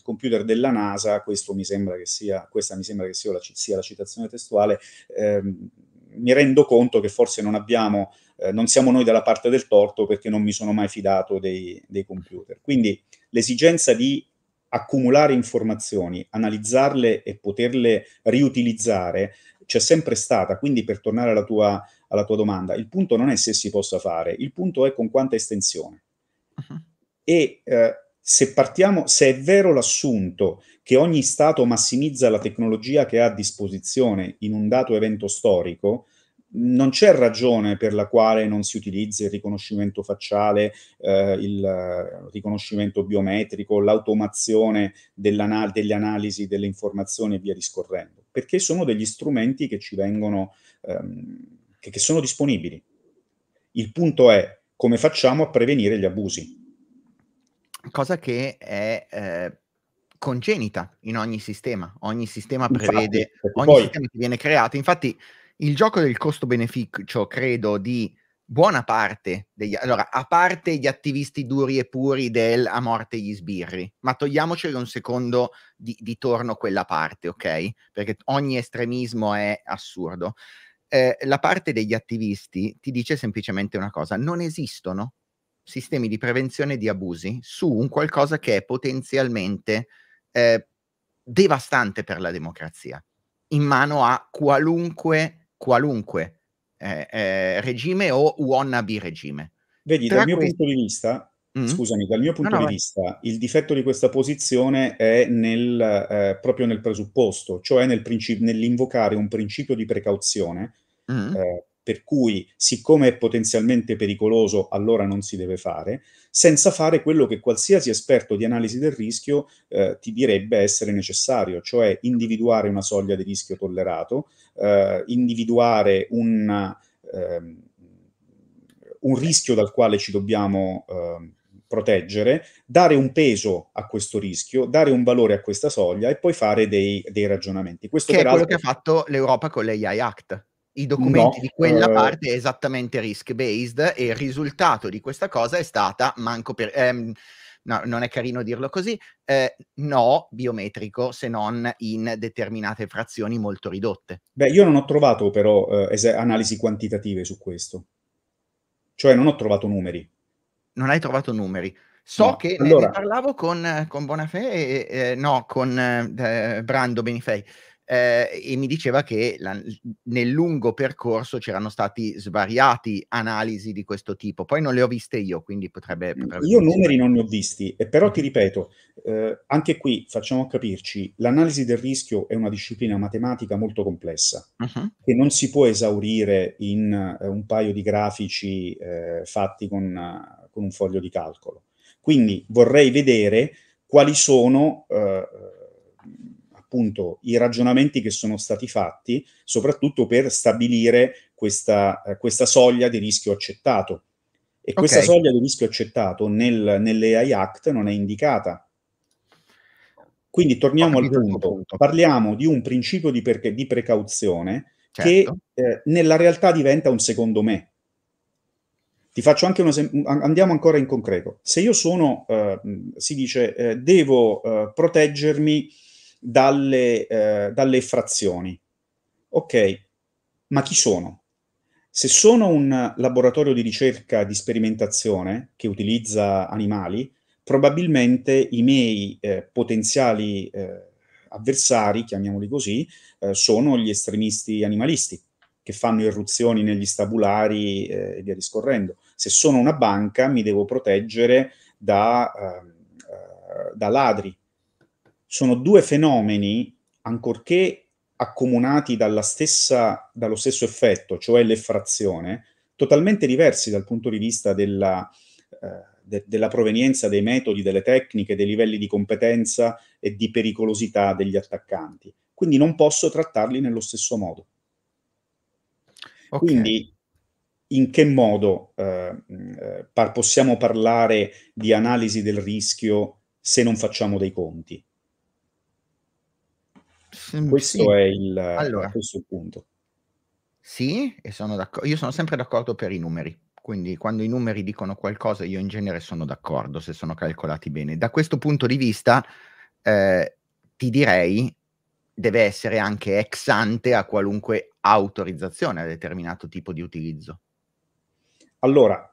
il computer della NASA, questo mi sembra che sia, questa mi sembra che sia la, sia la citazione testuale, ehm, mi rendo conto che forse non abbiamo, eh, non siamo noi dalla parte del torto perché non mi sono mai fidato dei, dei computer. Quindi l'esigenza di accumulare informazioni, analizzarle e poterle riutilizzare c'è sempre stata. Quindi, per tornare alla tua, alla tua, domanda, il punto non è se si possa fare, il punto è con quanta estensione. Uh-huh. E eh, se partiamo, se è vero l'assunto che ogni Stato massimizza la tecnologia che ha a disposizione in un dato evento storico, non c'è ragione per la quale non si utilizzi il riconoscimento facciale, eh, il riconoscimento biometrico, l'automazione dell'anal- delle analisi delle informazioni e via discorrendo, perché sono degli strumenti che ci vengono, ehm, che, che sono disponibili. Il punto è come facciamo a prevenire gli abusi cosa che è eh, congenita in ogni sistema, ogni sistema prevede, infatti, ogni poi... sistema che viene creato, infatti il gioco del costo-beneficio, credo, di buona parte degli... Allora, a parte gli attivisti duri e puri del a morte gli sbirri, ma togliamoceli un secondo di, di torno quella parte, ok? Perché ogni estremismo è assurdo. Eh, la parte degli attivisti ti dice semplicemente una cosa, non esistono sistemi di prevenzione di abusi su un qualcosa che è potenzialmente eh, devastante per la democrazia, in mano a qualunque, qualunque eh, eh, regime o wannabe regime. Vedi, Tra dal mio questi... punto di vista, mm-hmm. scusami, dal mio punto no, no, di vista, il difetto di questa posizione è nel, eh, proprio nel presupposto, cioè nel princip- nell'invocare un principio di precauzione mm-hmm per cui siccome è potenzialmente pericoloso allora non si deve fare, senza fare quello che qualsiasi esperto di analisi del rischio eh, ti direbbe essere necessario, cioè individuare una soglia di rischio tollerato, eh, individuare una, eh, un rischio dal quale ci dobbiamo ehm, proteggere, dare un peso a questo rischio, dare un valore a questa soglia e poi fare dei, dei ragionamenti. Questo che è quello che ha fatto l'Europa con l'AI Act i documenti no, di quella eh... parte è esattamente risk-based e il risultato di questa cosa è stata manco per... Ehm, no, non è carino dirlo così, eh, no biometrico se non in determinate frazioni molto ridotte. Beh, io non ho trovato però eh, es- analisi quantitative su questo, cioè non ho trovato numeri. Non hai trovato numeri. So no. che allora... ne, parlavo con, con Bonafè, e, eh, no, con eh, Brando Benifei eh, e mi diceva che la, nel lungo percorso c'erano stati svariati analisi di questo tipo. Poi non le ho viste io, quindi potrebbe... potrebbe io numeri non ne ho visti, però ti ripeto, eh, anche qui facciamo capirci, l'analisi del rischio è una disciplina matematica molto complessa, uh-huh. che non si può esaurire in uh, un paio di grafici uh, fatti con, con, un foglio di calcolo. Quindi vorrei vedere quali sono eh, appunto i ragionamenti che sono stati fatti, soprattutto per stabilire questa, eh, questa soglia di rischio accettato. E okay. questa soglia di rischio accettato nel, nell'AI Act non è indicata. Quindi torniamo al punto. punto. Parliamo di un principio di, perche- di precauzione certo. che eh, nella realtà diventa un secondo me. Ti faccio anche un esempio, andiamo ancora in concreto. Se io sono, eh, si dice, eh, devo eh, proteggermi dalle, eh, dalle effrazioni. Ok, ma chi sono? Se sono un laboratorio di ricerca di sperimentazione che utilizza animali, probabilmente i miei eh, potenziali eh, avversari, chiamiamoli così, eh, sono gli estremisti animalisti che fanno irruzioni negli stabulari eh, e via discorrendo. Se sono una banca mi devo proteggere da, ehm, eh, da ladri, sono due fenomeni, ancorché accomunati stessa, dallo stesso effetto, cioè l'effrazione, totalmente diversi dal punto di vista della, eh, de, della provenienza dei metodi, delle tecniche, dei livelli di competenza e di pericolosità degli attaccanti. Quindi non posso trattarli nello stesso modo. Okay. Quindi in che modo eh, eh par- possiamo parlare di analisi del rischio se non facciamo dei conti? Questo sì. è il, allora, questo punto. Sì, e sono d'accordo. Io sono sempre d'accordo per i numeri. Quindi quando i numeri dicono qualcosa, io in genere sono d'accordo se sono calcolati bene. Da questo punto di vista, eh, ti direi deve essere anche ex ante a qualunque autorizzazione a determinato tipo di utilizzo. Allora,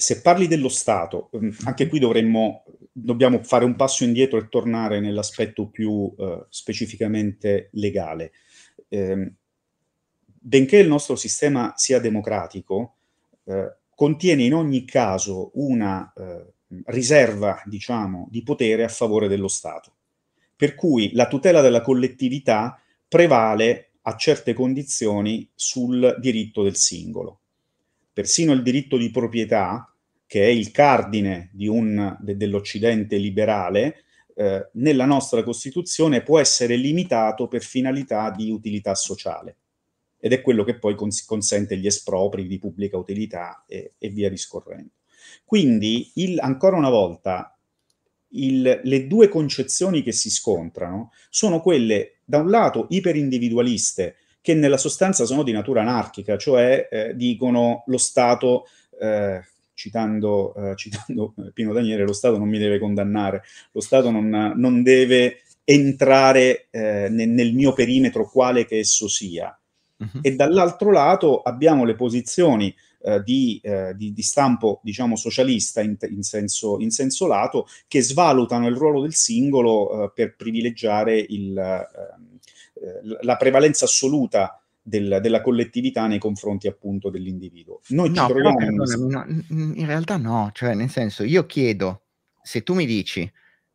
se parli dello Stato, mm, anche qui dovremmo, dobbiamo fare un passo indietro e tornare nell'aspetto più eh, specificamente legale. Eh, benché il nostro sistema sia democratico, eh, contiene in ogni caso una eh, riserva, diciamo, di potere a favore dello Stato. Per cui la tutela della collettività prevale a certe condizioni sul diritto del singolo persino il diritto di proprietà che è il cardine de, dell'Occidente liberale, eh, nella nostra Costituzione può essere limitato per finalità di utilità sociale. Ed è quello che poi cons consente gli espropri di pubblica utilità e, e via discorrendo. Quindi, il, ancora una volta, il, le due concezioni che si scontrano sono quelle, da un lato, iperindividualiste, che nella sostanza sono di natura anarchica, cioè eh, dicono lo Stato eh, citando, eh, citando eh, Pino Daniele, lo Stato non mi deve condannare, lo Stato non, non deve entrare eh, nel, nel, mio perimetro quale che esso sia. Uh-huh. E dall'altro lato abbiamo le posizioni eh, di, eh, di, di, stampo, diciamo, socialista in, in, senso, in, senso, lato, che svalutano il ruolo del singolo eh, per privilegiare il, ehm, eh, la prevalenza assoluta del, della collettività nei confronti appunto dell'individuo. Noi no, ci troviamo però, una... no, in realtà no, cioè nel senso io chiedo se tu mi dici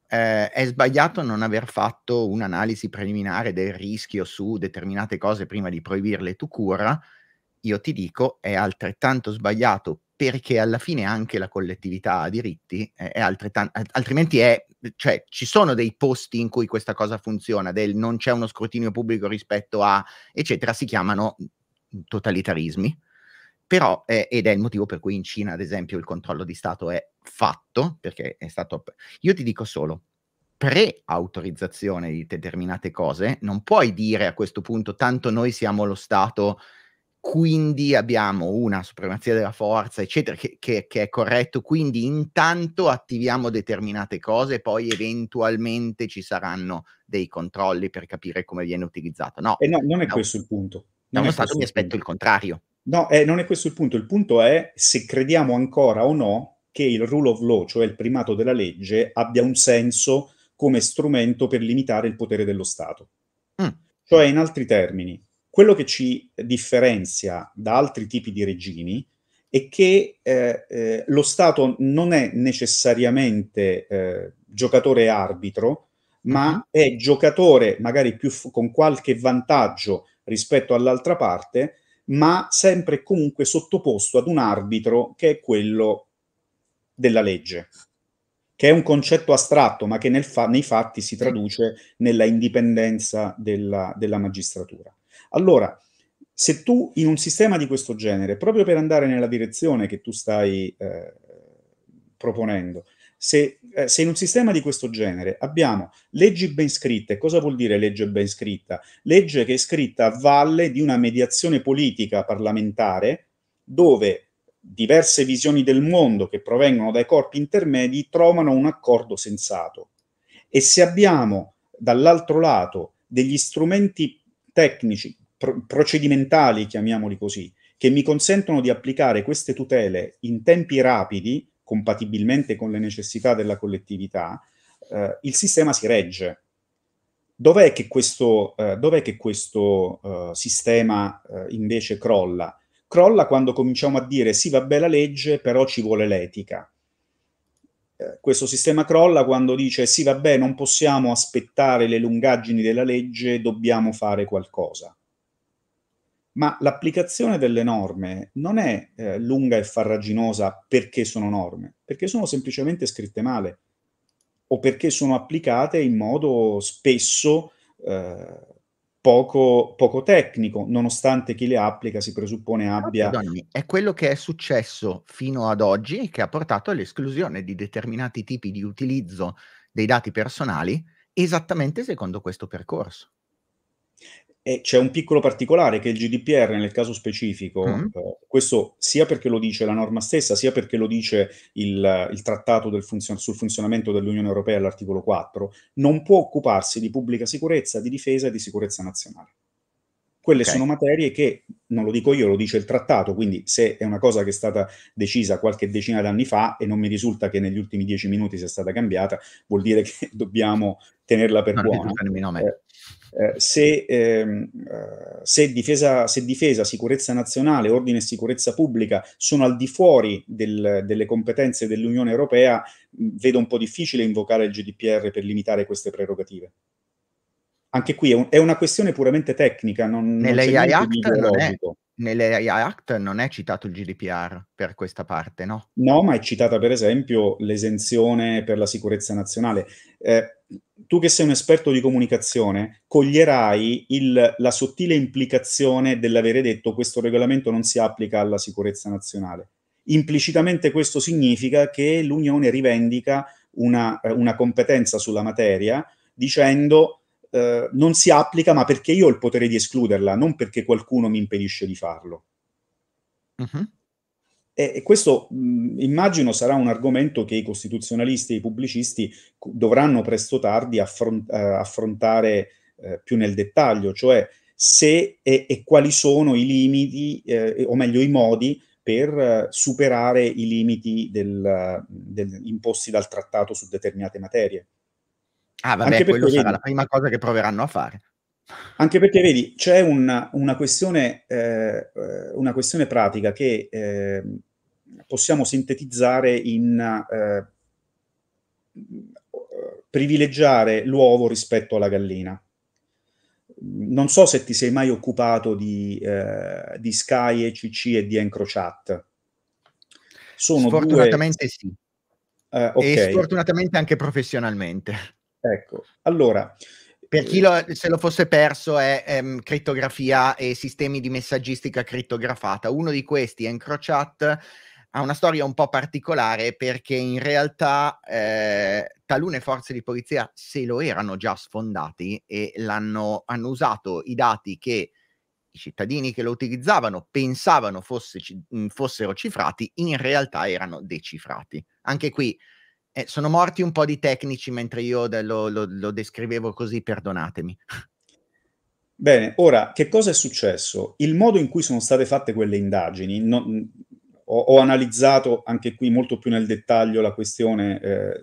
eh, è sbagliato non aver fatto un'analisi preliminare del rischio su determinate cose prima di proibirle tu cura, io ti dico è altrettanto sbagliato perché alla fine anche la collettività ha diritti, eh, altrimenti è, cioè, ci sono dei posti in cui questa cosa funziona, del non c'è uno scrutinio pubblico rispetto a, eccetera, si chiamano totalitarismi, però, eh, ed è il motivo per cui in Cina, ad esempio, il controllo di Stato è fatto, perché è stato, io ti dico solo, pre-autorizzazione di determinate cose, non puoi dire a questo punto, tanto noi siamo lo Stato, quindi abbiamo una supremazia della forza, eccetera, che, che, che, è corretto, quindi intanto attiviamo determinate cose, poi eventualmente ci saranno dei controlli per capire come viene utilizzato. No, eh no non è no, questo il punto. Da è stato mi aspetto il, il contrario. No, eh, non è questo il punto. Il punto è se crediamo ancora o no che il rule of law, cioè il primato della legge, abbia un senso come strumento per limitare il potere dello Stato. Mm. Cioè, in altri termini, quello che ci differenzia da altri tipi di regimi è che eh, eh, lo Stato non è necessariamente eh, giocatore arbitro, ma mhm. è giocatore magari più f- con qualche vantaggio rispetto all'altra parte, ma sempre e comunque sottoposto ad un arbitro che è quello della legge, che è un concetto astratto, ma che fa- nei fatti si traduce nella indipendenza della, della magistratura. Allora, se tu in un sistema di questo genere, proprio per andare nella direzione che tu stai eh, proponendo, se, eh, se, in un sistema di questo genere abbiamo leggi ben scritte, cosa vuol dire legge ben scritta? Legge che è scritta a valle di una mediazione politica parlamentare dove diverse visioni del mondo che provengono dai corpi intermedi trovano un accordo sensato. E se abbiamo dall'altro lato degli strumenti tecnici pro- procedimentali, chiamiamoli così, che mi consentono di applicare queste tutele in tempi rapidi, compatibilmente con le necessità della collettività, eh, il sistema si regge. Dov'è che questo, eh, dov'è che questo eh, sistema eh, invece crolla? Crolla quando cominciamo a dire sì, vabbè la legge, però ci vuole l'etica. Eh, questo sistema crolla quando dice sì, vabbè, non possiamo aspettare le lungaggini della legge, dobbiamo fare qualcosa ma l'applicazione delle norme non è eh, lunga e farraginosa perché sono norme, perché sono semplicemente scritte male o perché sono applicate in modo spesso eh, poco, poco, tecnico, nonostante chi le applica si presuppone abbia... Madonna, è quello che è successo fino ad oggi che ha portato all'esclusione di determinati tipi di utilizzo dei dati personali esattamente secondo questo percorso. E c'è un piccolo particolare che il GDPR nel caso specifico, mm-hmm. questo sia perché lo dice la norma stessa, sia perché lo dice il, il trattato funzion- sul funzionamento dell'Unione Europea all'articolo 4, non può occuparsi di pubblica sicurezza, di difesa e di sicurezza nazionale. Quelle okay. sono materie che, non lo dico io, lo dice il trattato, quindi se è una cosa che è stata decisa qualche decina d'anni fa e non mi risulta che negli ultimi dieci minuti sia stata cambiata, vuol dire che dobbiamo tenerla per non buona. Eh, se, ehm, eh, se, difesa, se, difesa, sicurezza nazionale, ordine e sicurezza pubblica sono al di fuori del, delle competenze dell'Unione Europea, mm, vedo un po' difficile invocare il GDPR per limitare queste prerogative. Anche qui è, un, è una questione puramente tecnica, non, non c'è niente di ideologico nelle Act non è citato il GDPR per questa parte, no? No, ma è citata per esempio l'esenzione per la sicurezza nazionale. Eh, tu che sei un esperto di comunicazione, coglierai il, la sottile implicazione dell'avere detto questo regolamento non si applica alla sicurezza nazionale. Implicitamente questo significa che l'Unione rivendica una, eh, una competenza sulla materia dicendo eh, non si applica ma perché io ho il potere di escluderla, non perché qualcuno mi impedisce di farlo. Uh-huh. E, e, questo mh, mm, immagino sarà un argomento che i costituzionalisti e i pubblicisti dovranno presto o tardi affront- eh, affrontare eh, più nel dettaglio, cioè se e, e quali sono i limiti, eh, o meglio i modi per eh, superare i limiti del, del, imposti dal trattato su determinate materie. Ah, vabbè, anche quello perché, sarà vedi, la prima cosa che proveranno a fare. Anche perché, vedi, c'è una, una, questione, eh, eh, una questione, pratica che eh, possiamo sintetizzare in eh, privilegiare l'uovo rispetto alla gallina. Non so se ti sei mai occupato di, eh, di Sky, ECC e di Encrochat. Sono Sfortunatamente due... sì. Uh, okay. E sfortunatamente anche professionalmente. Ecco, allora... Per chi eh, lo, se lo fosse perso è, è ehm, crittografia e sistemi di messaggistica crittografata. Uno di questi, EncroChat, ha una storia un po' particolare perché in realtà eh, talune forze di polizia se lo erano già sfondati e l'hanno, hanno usato i dati che i cittadini che lo utilizzavano pensavano fosse, fossero cifrati, in realtà erano decifrati. Anche qui eh, sono morti un po' di tecnici mentre io lo, lo, lo descrivevo così, perdonatemi. Bene, ora che cosa è successo? Il modo in cui sono state fatte quelle indagini, non, mhmm, ho, ho, analizzato anche qui molto più nel dettaglio la questione eh,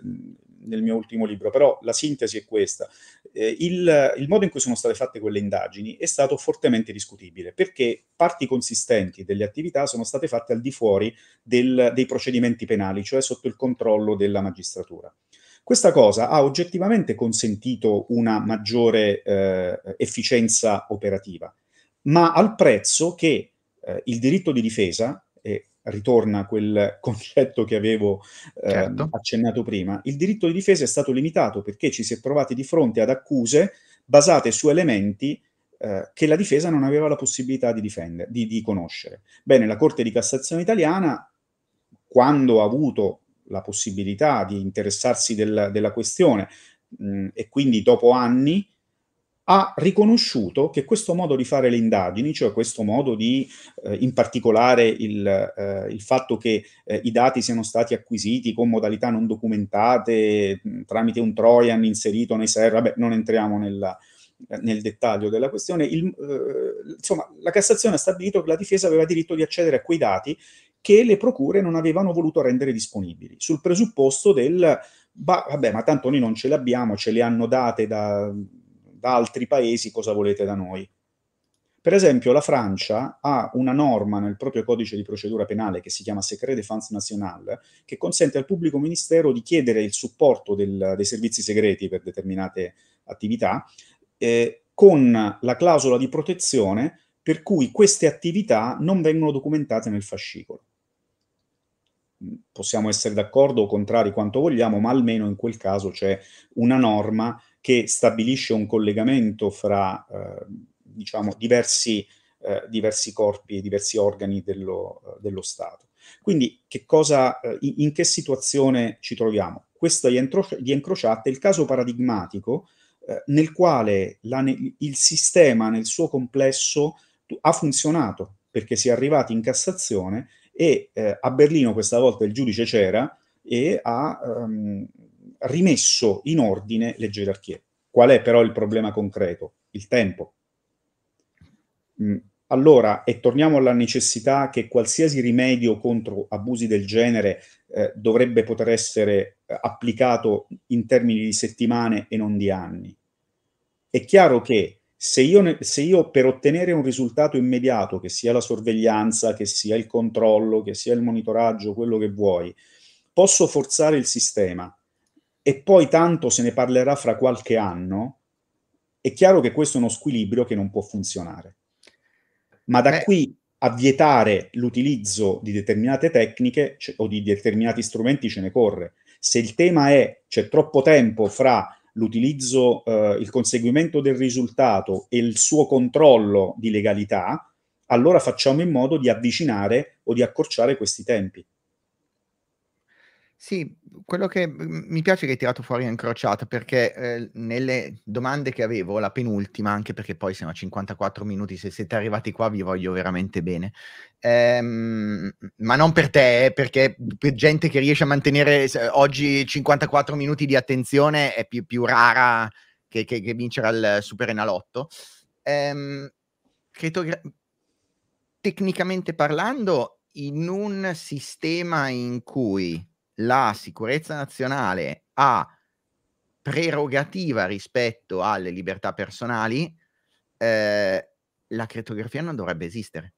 nel mio ultimo libro, però la sintesi è questa eh, il, il, modo in cui sono state fatte quelle indagini è stato fortemente discutibile perché parti consistenti delle attività sono state fatte al di fuori del, dei procedimenti penali, cioè sotto il controllo della magistratura. Questa cosa ha oggettivamente consentito una maggiore eh, efficienza operativa, ma al prezzo che eh, il diritto di difesa, e eh, ritorna quel concetto che avevo eh, certo. accennato prima, il diritto di difesa è stato limitato perché ci si è trovati di fronte ad accuse basate su elementi eh, che la difesa non aveva la possibilità di, difende, di, di conoscere. Bene, la Corte di Cassazione italiana, quando ha avuto la possibilità di interessarsi del, della questione mh, mm, e quindi dopo anni, ha riconosciuto che questo modo di fare le indagini, cioè questo modo di, eh, in particolare il, eh, il fatto che eh, i dati siano stati acquisiti con modalità non documentate mh, mm, tramite un Trojan inserito nei server, vabbè, non entriamo nella, eh, nel dettaglio della questione, il, eh, insomma, la Cassazione ha stabilito che la difesa aveva diritto di accedere a quei dati che le procure non avevano voluto rendere disponibili, sul presupposto del, bah, vabbè, ma tanto noi non ce le abbiamo, ce le hanno date da da altri paesi cosa volete da noi. Per esempio, la Francia ha una norma nel proprio codice di procedura penale che si chiama Secret Défense Nationale, che consente al pubblico ministero di chiedere il supporto del, dei servizi segreti per determinate attività, eh, con la clausola di protezione per cui queste attività non vengono documentate nel fascicolo. Possiamo essere d'accordo o contrari quanto vogliamo, ma almeno in quel caso c'è una norma che stabilisce un collegamento fra eh, diciamo, diversi, eh, diversi, corpi e diversi organi dello, eh, dello Stato. Quindi che cosa, eh, in, che situazione ci troviamo? Questo di, di è il caso paradigmatico eh, nel quale la, il sistema nel suo complesso ha funzionato perché si è arrivati in Cassazione e eh, a Berlino questa volta il giudice c'era e ha, um, rimesso in ordine le gerarchie. Qual è però il problema concreto? Il tempo. Mm. Allora, e torniamo alla necessità che qualsiasi rimedio contro abusi del genere eh, dovrebbe poter essere eh, applicato in termini di settimane e non di anni. È chiaro che se io, ne, se io, per ottenere un risultato immediato, che sia la sorveglianza, che sia il controllo, che sia il monitoraggio, quello che vuoi, posso forzare il sistema e poi tanto se ne parlerà fra qualche anno, è chiaro che questo è uno squilibrio che non può funzionare. Ma da Beh. qui a vietare l'utilizzo di determinate tecniche cioè, o di determinati strumenti ce ne corre. Se il tema è c'è troppo tempo fra l'utilizzo, eh, il conseguimento del risultato e il suo controllo di legalità, allora facciamo in modo di avvicinare o di accorciare questi tempi. Sì, quello che mi piace che hai tirato fuori in crociata perché eh, nelle domande che avevo, la penultima, anche perché poi siamo a 54 minuti, se siete arrivati qua vi voglio veramente bene, ehm, ma non per te, eh, perché per gente che riesce a mantenere oggi 54 minuti di attenzione è più, più rara che, che, che, vincere al Super Enalotto. Ehm, criptogra- tecnicamente parlando, in un sistema in cui la sicurezza nazionale ha prerogativa rispetto alle libertà personali, eh, la crittografia non dovrebbe esistere.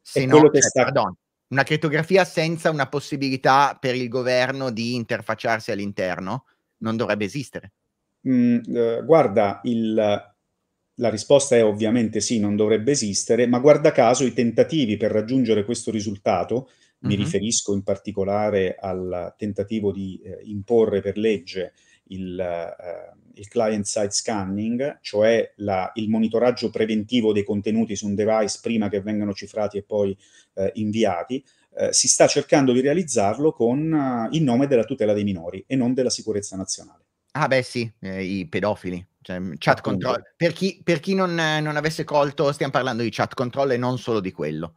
Se no, cioè, sta... pardon, una crittografia senza una possibilità per il governo di interfacciarsi all'interno non dovrebbe esistere. Mm, eh, guarda, il, la risposta è ovviamente sì, non dovrebbe esistere, ma guarda caso i tentativi per raggiungere questo risultato mi mm-hmm. riferisco in particolare al tentativo di eh, imporre per legge il, eh, il client-side scanning, cioè la, il monitoraggio preventivo dei contenuti su un device prima che vengano cifrati e poi eh, inviati. Eh, si sta cercando di realizzarlo con eh, il nome della tutela dei minori e non della sicurezza nazionale. Ah, beh, sì, eh, i pedofili. Cioè, mm, chat control. Per chi, per chi non, non avesse colto, stiamo parlando di chat control e non solo di quello.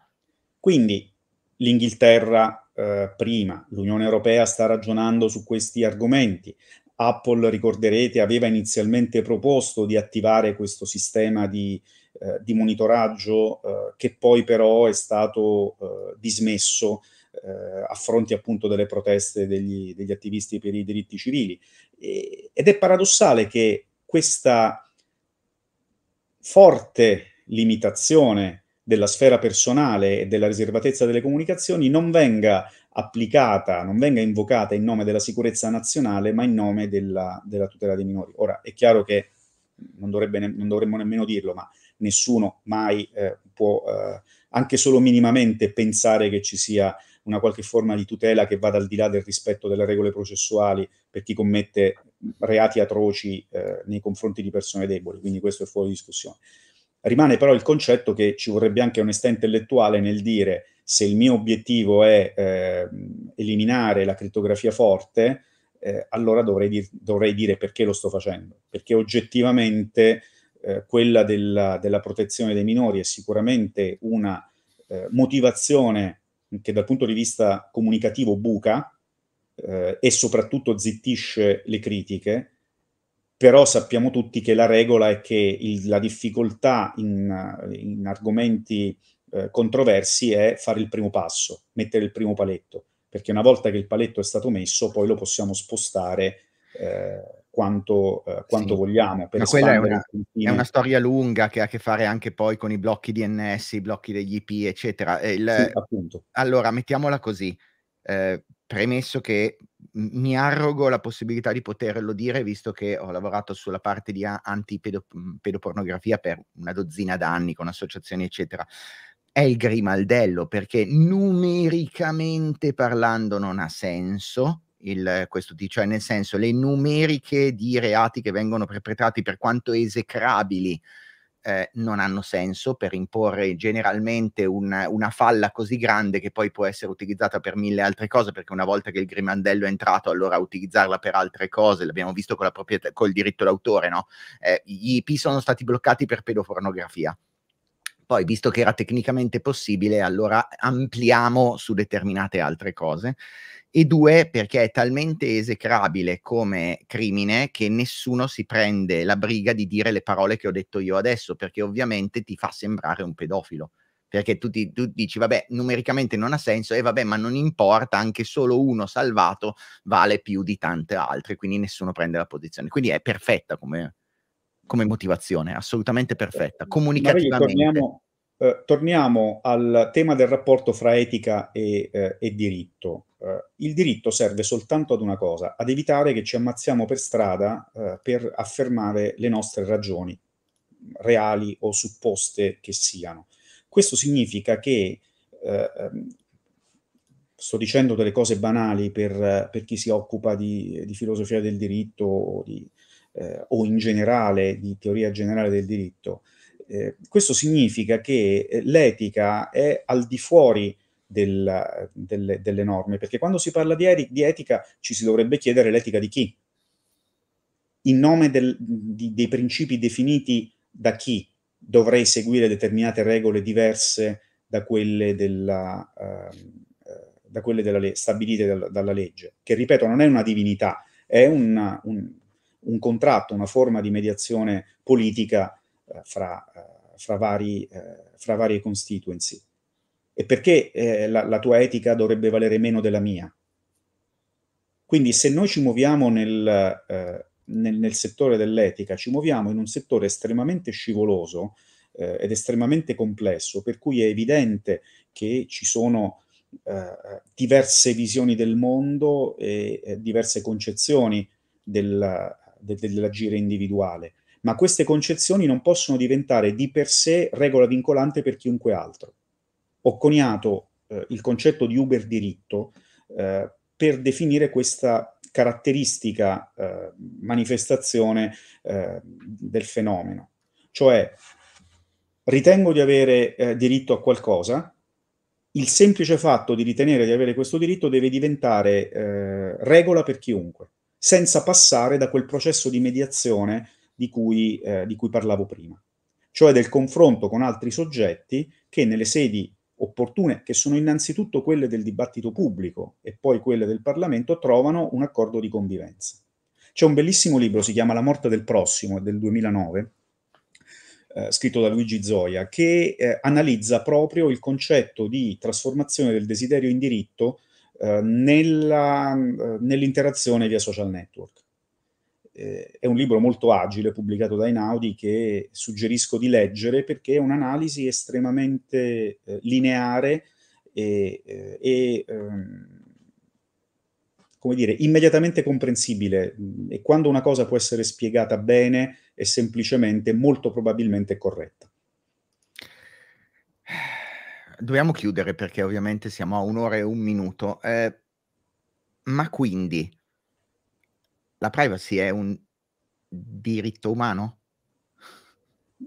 Quindi l'Inghilterra eh, prima, l'Unione Europea sta ragionando su questi argomenti. Apple, ricorderete, aveva inizialmente proposto di attivare questo sistema di, eh, di monitoraggio eh, che poi però è stato eh, dismesso eh, a fronte appunto delle proteste degli, degli attivisti per i diritti civili. E, ed è paradossale che questa forte limitazione della sfera personale e della riservatezza delle comunicazioni non venga applicata, non venga invocata in nome della sicurezza nazionale, ma in nome della, della tutela dei minori. Ora, è chiaro che non, ne, non dovremmo nemmeno dirlo, ma nessuno mai eh, può eh, anche solo minimamente pensare che ci sia una qualche forma di tutela che vada al di là del rispetto delle regole processuali per chi commette reati atroci eh, nei confronti di persone deboli, quindi questo è fuori discussione. Rimane però il concetto che ci vorrebbe anche onestà intellettuale nel dire se il mio obiettivo è eh, eliminare la criptografia forte, eh, allora dovrei, dir- dovrei, dire perché lo sto facendo, perché oggettivamente eh, quella della, della, protezione dei minori è sicuramente una eh, motivazione che dal punto di vista comunicativo buca eh, e soprattutto zittisce le critiche, però sappiamo tutti che la regola è che il, la difficoltà in, in argomenti eh, controversi è fare il primo passo, mettere il primo paletto, perché una volta che il paletto è stato messo poi lo possiamo spostare eh, quanto, eh, quanto sì. vogliamo. Per Ma quella è una, è una, storia lunga che ha a che fare anche poi con i blocchi DNS, i blocchi degli IP, eccetera. Il, sì, appunto. Allora, mettiamola così. Eh, premesso che mi arrogo la possibilità di poterlo dire, visto che ho lavorato sulla parte di antipedopornografia mm, per una dozzina d'anni con associazioni, eccetera. È il grimaldello, perché numericamente parlando non ha senso. Il, questo, cioè nel senso le numeriche di reati che vengono perpetrati per quanto esecrabili eh, non hanno senso per imporre generalmente una, una, falla così grande che poi può essere utilizzata per mille altre cose, perché una volta che il grimandello è entrato, allora utilizzarla per altre cose, l'abbiamo visto con la proprietà, col diritto d'autore, no? Eh, gli IP sono stati bloccati per pedopornografia. Poi, visto che era tecnicamente possibile, allora ampliamo su determinate altre cose e due perché è talmente esecrabile come crimine che nessuno si prende la briga di dire le parole che ho detto io adesso, perché ovviamente ti fa sembrare un pedofilo. Perché tu, ti, tu dici, vabbè, numericamente non ha senso, e vabbè, ma non importa, anche solo uno salvato vale più di tante altre, quindi nessuno prende la posizione. Quindi è perfetta come, come motivazione, assolutamente perfetta, comunicativamente. Torniamo, eh, torniamo al tema del rapporto fra etica e, eh, e diritto. Eh, il diritto serve soltanto ad una cosa, ad evitare che ci ammazziamo per strada eh, per affermare le nostre ragioni, reali o supposte che siano. Questo significa che eh, ehm, sto dicendo delle cose banali per, per chi si occupa di, di, filosofia del diritto o, di, eh, o in generale di teoria generale del diritto, eh, questo significa che eh, l'etica è al di fuori del, delle, delle, norme, perché quando si parla di, eri, di, etica ci si dovrebbe chiedere l'etica di chi? In nome del, di, dei principi definiti da chi dovrei seguire determinate regole diverse da quelle, della, ehm, eh, da quelle della, stabilite dal, dalla legge, che ripeto non è una divinità, è una, un, un contratto, una forma di mediazione politica fra, eh, fra, vari, eh, fra varie constituency? E perché eh, la, la tua etica dovrebbe valere meno della mia? Quindi se noi ci muoviamo nel, nel, nel, settore dell'etica, ci muoviamo in un settore estremamente scivoloso eh, ed estremamente complesso, per cui è evidente che ci sono eh, diverse visioni del mondo e diverse concezioni del, de, dell'agire individuale ma queste concezioni non possono diventare di per sé regola vincolante per chiunque altro. Ho coniato eh, il concetto di Uber diritto eh, per definire questa caratteristica eh, manifestazione eh, del fenomeno, cioè ritengo di avere eh, diritto a qualcosa, il semplice fatto di ritenere di avere questo diritto deve diventare eh, regola per chiunque, senza passare da quel processo di mediazione di cui, eh, di cui parlavo prima, cioè del confronto con altri soggetti che nelle sedi opportune, che sono innanzitutto quelle del dibattito pubblico e poi quelle del Parlamento, trovano un accordo di convivenza. C'è un bellissimo libro, si chiama La morte del prossimo, del 2009, eh, scritto da Luigi Zoia, che eh, analizza proprio il concetto di trasformazione del desiderio in diritto eh, nella, eh, nell'interazione via social network eh, è un libro molto agile pubblicato da Einaudi che suggerisco di leggere perché è un'analisi estremamente eh, lineare e, eh, e ehm, come dire, immediatamente comprensibile e quando una cosa può essere spiegata bene e semplicemente molto probabilmente corretta. Dobbiamo chiudere perché ovviamente siamo a un'ora e un minuto, eh, ma quindi la privacy è un diritto umano?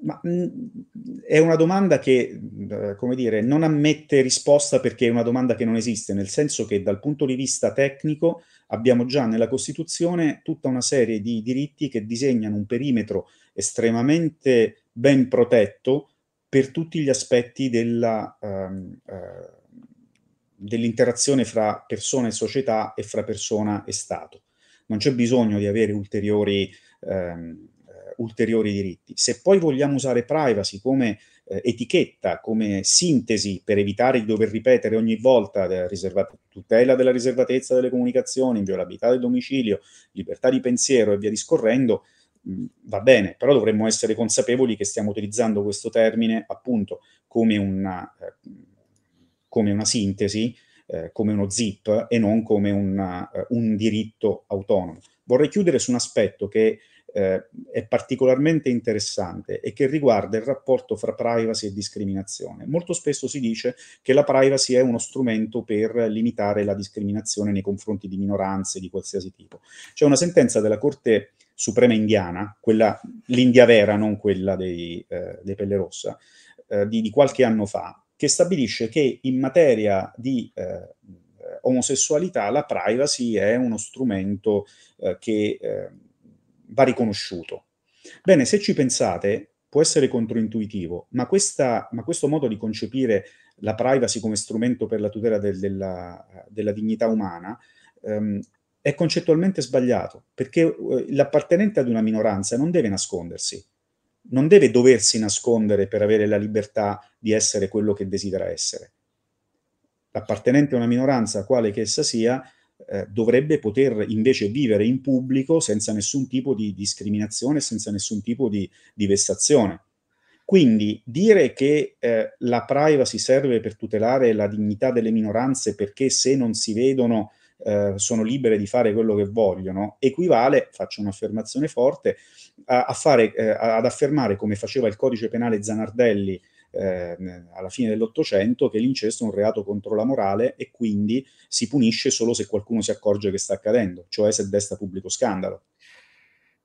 Ma, mh, mhmm, è una domanda che, mhmm, eh, come dire, non ammette risposta perché è una domanda che non esiste, nel senso che dal punto di vista tecnico abbiamo già nella Costituzione tutta una serie di diritti che disegnano un perimetro estremamente ben protetto per tutti gli aspetti della, um, uh, dell'interazione fra persona e società e fra persona e Stato non c'è bisogno di avere ulteriori, ehm, eh, ulteriori diritti. Se poi vogliamo usare privacy come eh, etichetta, come sintesi per evitare di dover ripetere ogni volta riserva- tutela della riservatezza delle comunicazioni, inviolabilità del domicilio, libertà di pensiero e via discorrendo, mh, mm, va bene, però dovremmo essere consapevoli che stiamo utilizzando questo termine appunto come una, eh, come una sintesi eh, come uno zip e non come una, eh, un diritto autonomo. Vorrei chiudere su un aspetto che eh, è particolarmente interessante e che riguarda il rapporto fra privacy e discriminazione. Molto spesso si dice che la privacy è uno strumento per limitare la discriminazione nei confronti di minoranze di qualsiasi tipo. C'è una sentenza della Corte Suprema indiana, quella, l'India vera, non quella dei, eh, dei Pelle Rossa, eh, di, di qualche anno fa, che stabilisce che in materia di eh, omosessualità la privacy è uno strumento eh, che eh, va riconosciuto. Bene, se ci pensate, può essere controintuitivo, ma, questa, ma questo modo di concepire la privacy come strumento per la tutela del, della, della, dignità umana ehm, è concettualmente sbagliato, perché eh, l'appartenente ad una minoranza non deve nascondersi non deve doversi nascondere per avere la libertà di essere quello che desidera essere. L'appartenente a una minoranza, quale che essa sia, eh, dovrebbe poter invece vivere in pubblico senza nessun tipo di discriminazione, senza nessun tipo di, di vessazione. Quindi dire che eh, la privacy serve per tutelare la dignità delle minoranze perché se non si vedono eh, sono libere di fare quello che vogliono, equivale, faccio un'affermazione forte, a, a fare, eh, ad affermare, come faceva il codice penale Zanardelli eh, alla fine dell'Ottocento, che l'incesto è un reato contro la morale e quindi si punisce solo se qualcuno si accorge che sta accadendo, cioè se desta pubblico scandalo.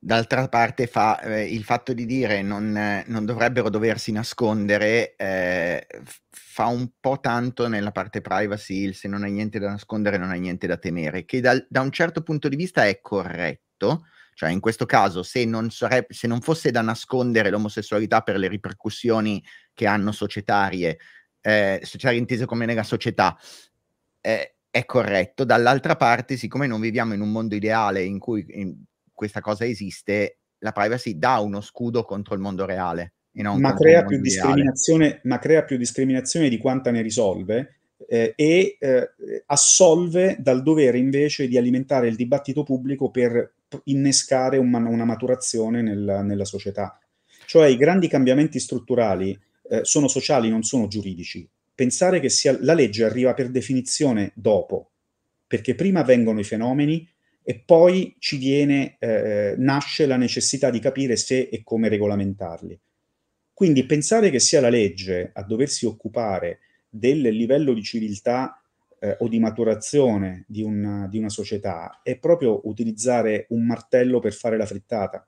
D'altra parte fa, eh, il fatto di dire non, non dovrebbero doversi nascondere eh, fa un po' tanto nella parte privacy, il se non hai niente da nascondere non hai niente da temere, che dal, da un certo punto di vista è corretto, cioè in questo caso se non, sare- se non fosse da nascondere l'omosessualità per le ripercussioni che hanno societarie, eh, societarie intese come nella società, eh, è corretto, dall'altra parte, siccome non viviamo in un mondo ideale in cui in, questa cosa esiste, la privacy dà uno scudo contro il mondo reale. E non Ma crea, ma, crea più discriminazione, di quanta ne risolve eh, e eh, assolve dal dovere invece di alimentare il dibattito pubblico per innescare un, una maturazione nella, nella società. Cioè i grandi cambiamenti strutturali eh, sono sociali, non sono giuridici. Pensare che sia, la legge arriva per definizione dopo, perché prima vengono i fenomeni, e poi ci viene, eh, nasce la necessità di capire se e come regolamentarli. Quindi pensare che sia la legge a doversi occupare del livello di civiltà eh, o di maturazione di una, di una società è proprio utilizzare un martello per fare la frittata.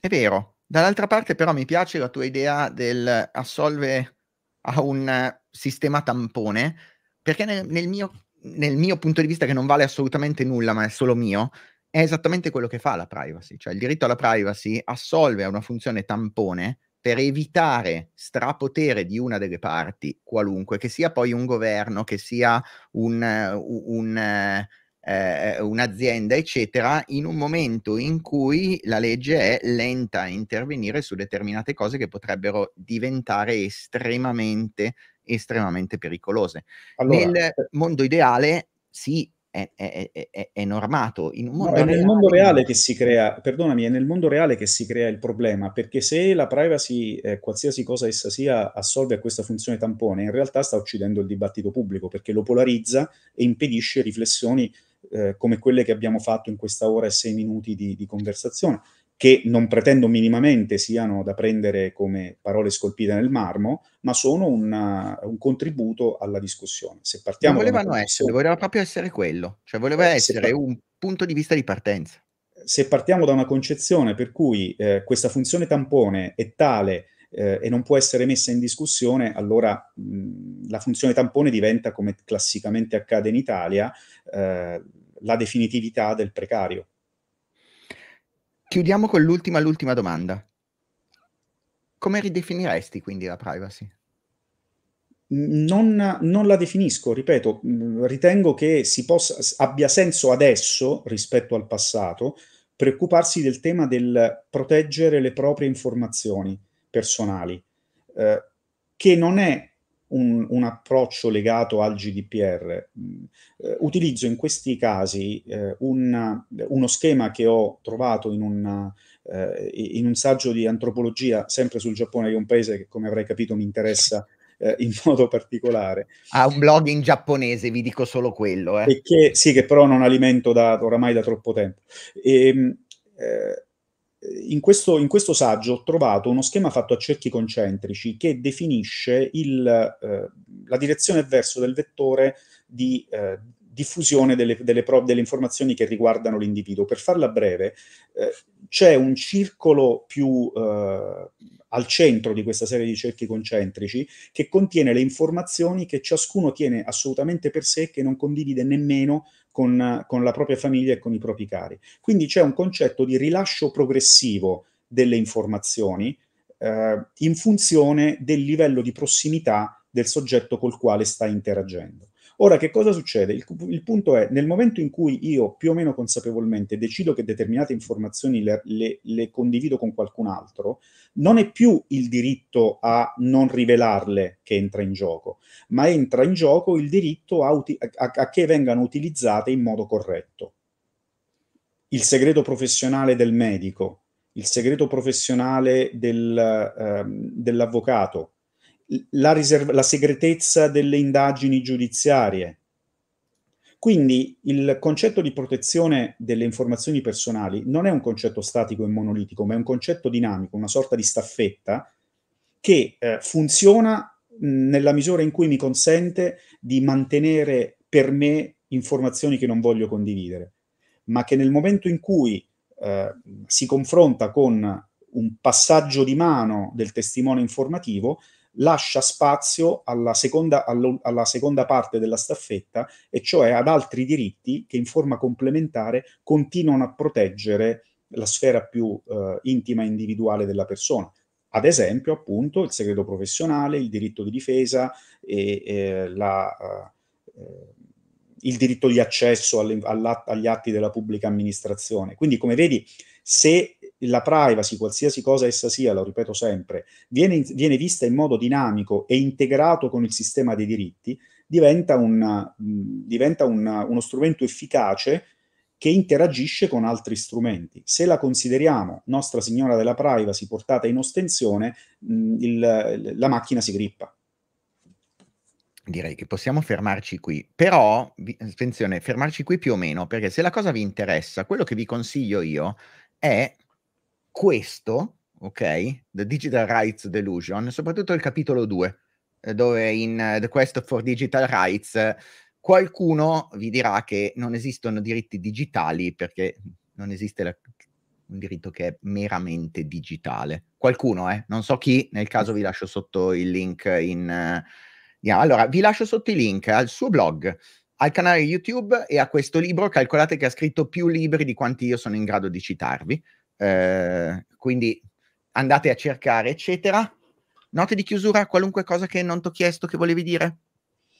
È vero. Dall'altra parte però mi piace la tua idea del assolve a un sistema tampone, perché nel, nel mio nel mio punto di vista che non vale assolutamente nulla, ma è solo mio, è esattamente quello che fa la privacy, cioè il diritto alla privacy assolve a una funzione tampone per evitare strapotere di una delle parti, qualunque, che sia poi un governo, che sia un, un, eh, eh, un'azienda, eccetera, in un momento in cui la legge è lenta a intervenire su determinate cose che potrebbero diventare estremamente estremamente pericolose. Allora, nel eh, mondo ideale sì, è, è, è, è, normato. In un mondo no, è nel mondo reale che si crea, perdonami, è nel mondo reale che si crea il problema, perché se la privacy, eh, qualsiasi cosa essa sia, assolve a questa funzione tampone, in realtà sta uccidendo il dibattito pubblico, perché lo polarizza e impedisce riflessioni eh, come quelle che abbiamo fatto in questa ora e sei minuti di, di conversazione che non pretendo minimamente siano da prendere come parole scolpite nel marmo, ma sono una, eh, un contributo alla discussione. Se partiamo non volevano essere, voleva proprio essere quello, cioè voleva eh, essere par- un punto di vista di partenza. Se partiamo da una concezione per cui eh, questa funzione tampone è tale eh, e non può essere messa in discussione, allora mh, mm, la funzione tampone diventa, come classicamente accade in Italia, eh, la definitività del precario Chiudiamo con l'ultima, l'ultima domanda. Come ridefiniresti quindi la privacy? Non, non, la definisco, ripeto, mhmm, ritengo che possa, abbia senso adesso rispetto al passato preoccuparsi del tema del proteggere le proprie informazioni personali, eh, che non è un, un approccio legato al GDPR. Mm, eh, utilizzo in questi casi eh, una, uno schema che ho trovato in un, eh, in un saggio di antropologia, sempre sul Giappone, che è un paese che, come avrai capito, mi interessa in modo particolare. Ha un blog in giapponese, vi dico solo quello. Eh. E che, sì, che però non alimento da, oramai da troppo tempo. E, ehm, eh, in questo, in questo, saggio ho trovato uno schema fatto a cerchi concentrici che definisce il, eh, la direzione e verso del vettore di eh, diffusione delle, delle, pro, delle, informazioni che riguardano l'individuo. Per farla breve, eh, c'è un circolo più eh, al centro di questa serie di cerchi concentrici che contiene le informazioni che ciascuno tiene assolutamente per sé e che non condivide nemmeno con, con la propria famiglia e con i propri cari. Quindi c'è un concetto di rilascio progressivo delle informazioni eh, in funzione del livello di prossimità del soggetto col quale sta interagendo. Ora, che cosa succede? Il, il, punto è, nel momento in cui io più o meno consapevolmente decido che determinate informazioni le, le, le condivido con qualcun altro, non è più il diritto a non rivelarle che entra in gioco, ma entra in gioco il diritto a, a, a che vengano utilizzate in modo corretto. Il segreto professionale del medico, il segreto professionale del, eh, dell'avvocato, la, riserv- la segretezza delle indagini giudiziarie. Quindi il concetto di protezione delle informazioni personali non è un concetto statico e monolitico, ma è un concetto dinamico, una sorta di staffetta che eh, funziona mh, nella misura in cui mi consente di mantenere per me informazioni che non voglio condividere, ma che nel momento in cui eh, si confronta con un passaggio di mano del testimone informativo, lascia spazio alla seconda, alla seconda parte della staffetta, e cioè ad altri diritti che in forma complementare continuano a proteggere la sfera più eh, intima e individuale della persona. Ad esempio, appunto, il segreto professionale, il diritto di difesa, e, e la, eh, eh il diritto di accesso alle, agli atti della pubblica amministrazione. Quindi, come vedi, se la privacy, qualsiasi cosa essa sia, lo ripeto sempre, viene, viene vista in modo dinamico e integrato con il sistema dei diritti, diventa, una, mh, mm, diventa una, uno strumento efficace che interagisce con altri strumenti. Se la consideriamo Nostra Signora della Privacy portata in ostensione, mh, mm, il, la macchina si grippa. Direi che possiamo fermarci qui, però attenzione, fermarci qui più o meno, perché se la cosa vi interessa, quello che vi consiglio io è questo, ok, The Digital Rights Delusion, soprattutto il capitolo 2, eh, dove in eh, The Quest for Digital Rights qualcuno vi dirà che non esistono diritti digitali perché non esiste la, un diritto che è meramente digitale. Qualcuno, eh? Non so chi, nel caso vi lascio sotto il link in... Uh, allora, vi lascio sotto i link al suo blog, al canale YouTube e a questo libro. Calcolate che ha scritto più libri di quanti io sono in grado di citarvi. Eh, quindi andate a cercare, eccetera. Note di chiusura, qualunque cosa che non ti ho chiesto, che volevi dire?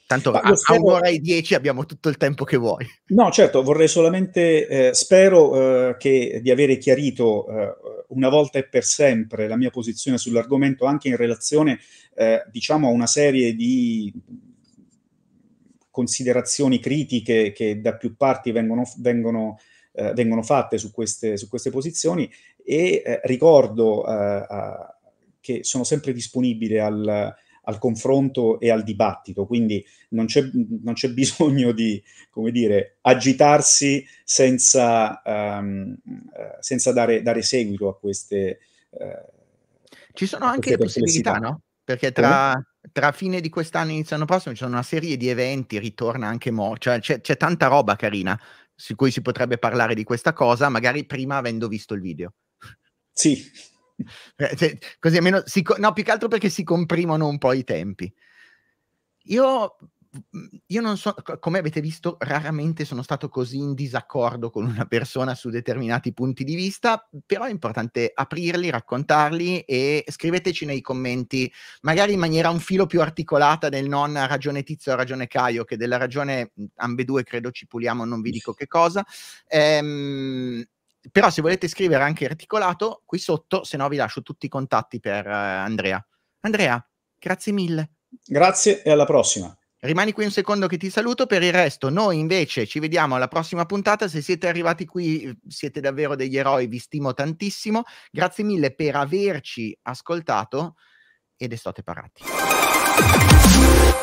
Tanto a, spero... un'ora e dieci abbiamo tutto il tempo che vuoi. No, certo, vorrei solamente, eh, spero eh, che, di avere chiarito eh, una volta e per sempre la mia posizione sull'argomento anche in relazione, eh, diciamo, a una serie di considerazioni critiche che da più parti vengono, vengono eh, vengono fatte su queste, su queste posizioni e eh, ricordo eh, a, che sono sempre disponibile al, al confronto e al dibattito, quindi non c'è, non c'è bisogno di, come dire, agitarsi senza, um, senza dare, dare, seguito a queste... Uh, ci sono anche le possibilità, no? Perché tra, tra fine di quest'anno e inizio anno prossimo ci sono una serie di eventi, ritorna anche Mo, cioè c'è, c'è tanta roba carina su cui si potrebbe parlare di questa cosa, magari prima avendo visto il video. Sì. Cioè, così almeno si, no, più che altro perché si comprimono un po' i tempi. Io Mhmm, io non so, come avete visto, raramente sono stato così in disaccordo con una persona su determinati punti di vista, però è importante aprirli, raccontarli e scriveteci nei commenti, magari in maniera un filo più articolata del non ragione Tizio, ha ragione Caio, che della ragione mhmm, ambedue credo ci puliamo, non vi dico che cosa. Ehm, però se volete scrivere anche articolato, qui sotto, se no vi lascio tutti i contatti per uh, Andrea. Andrea, grazie mille. Grazie e alla prossima. Rimani qui un secondo che ti saluto, per il resto noi invece ci vediamo alla prossima puntata, se siete arrivati qui siete davvero degli eroi, vi stimo tantissimo, grazie mille per averci ascoltato ed estate parati.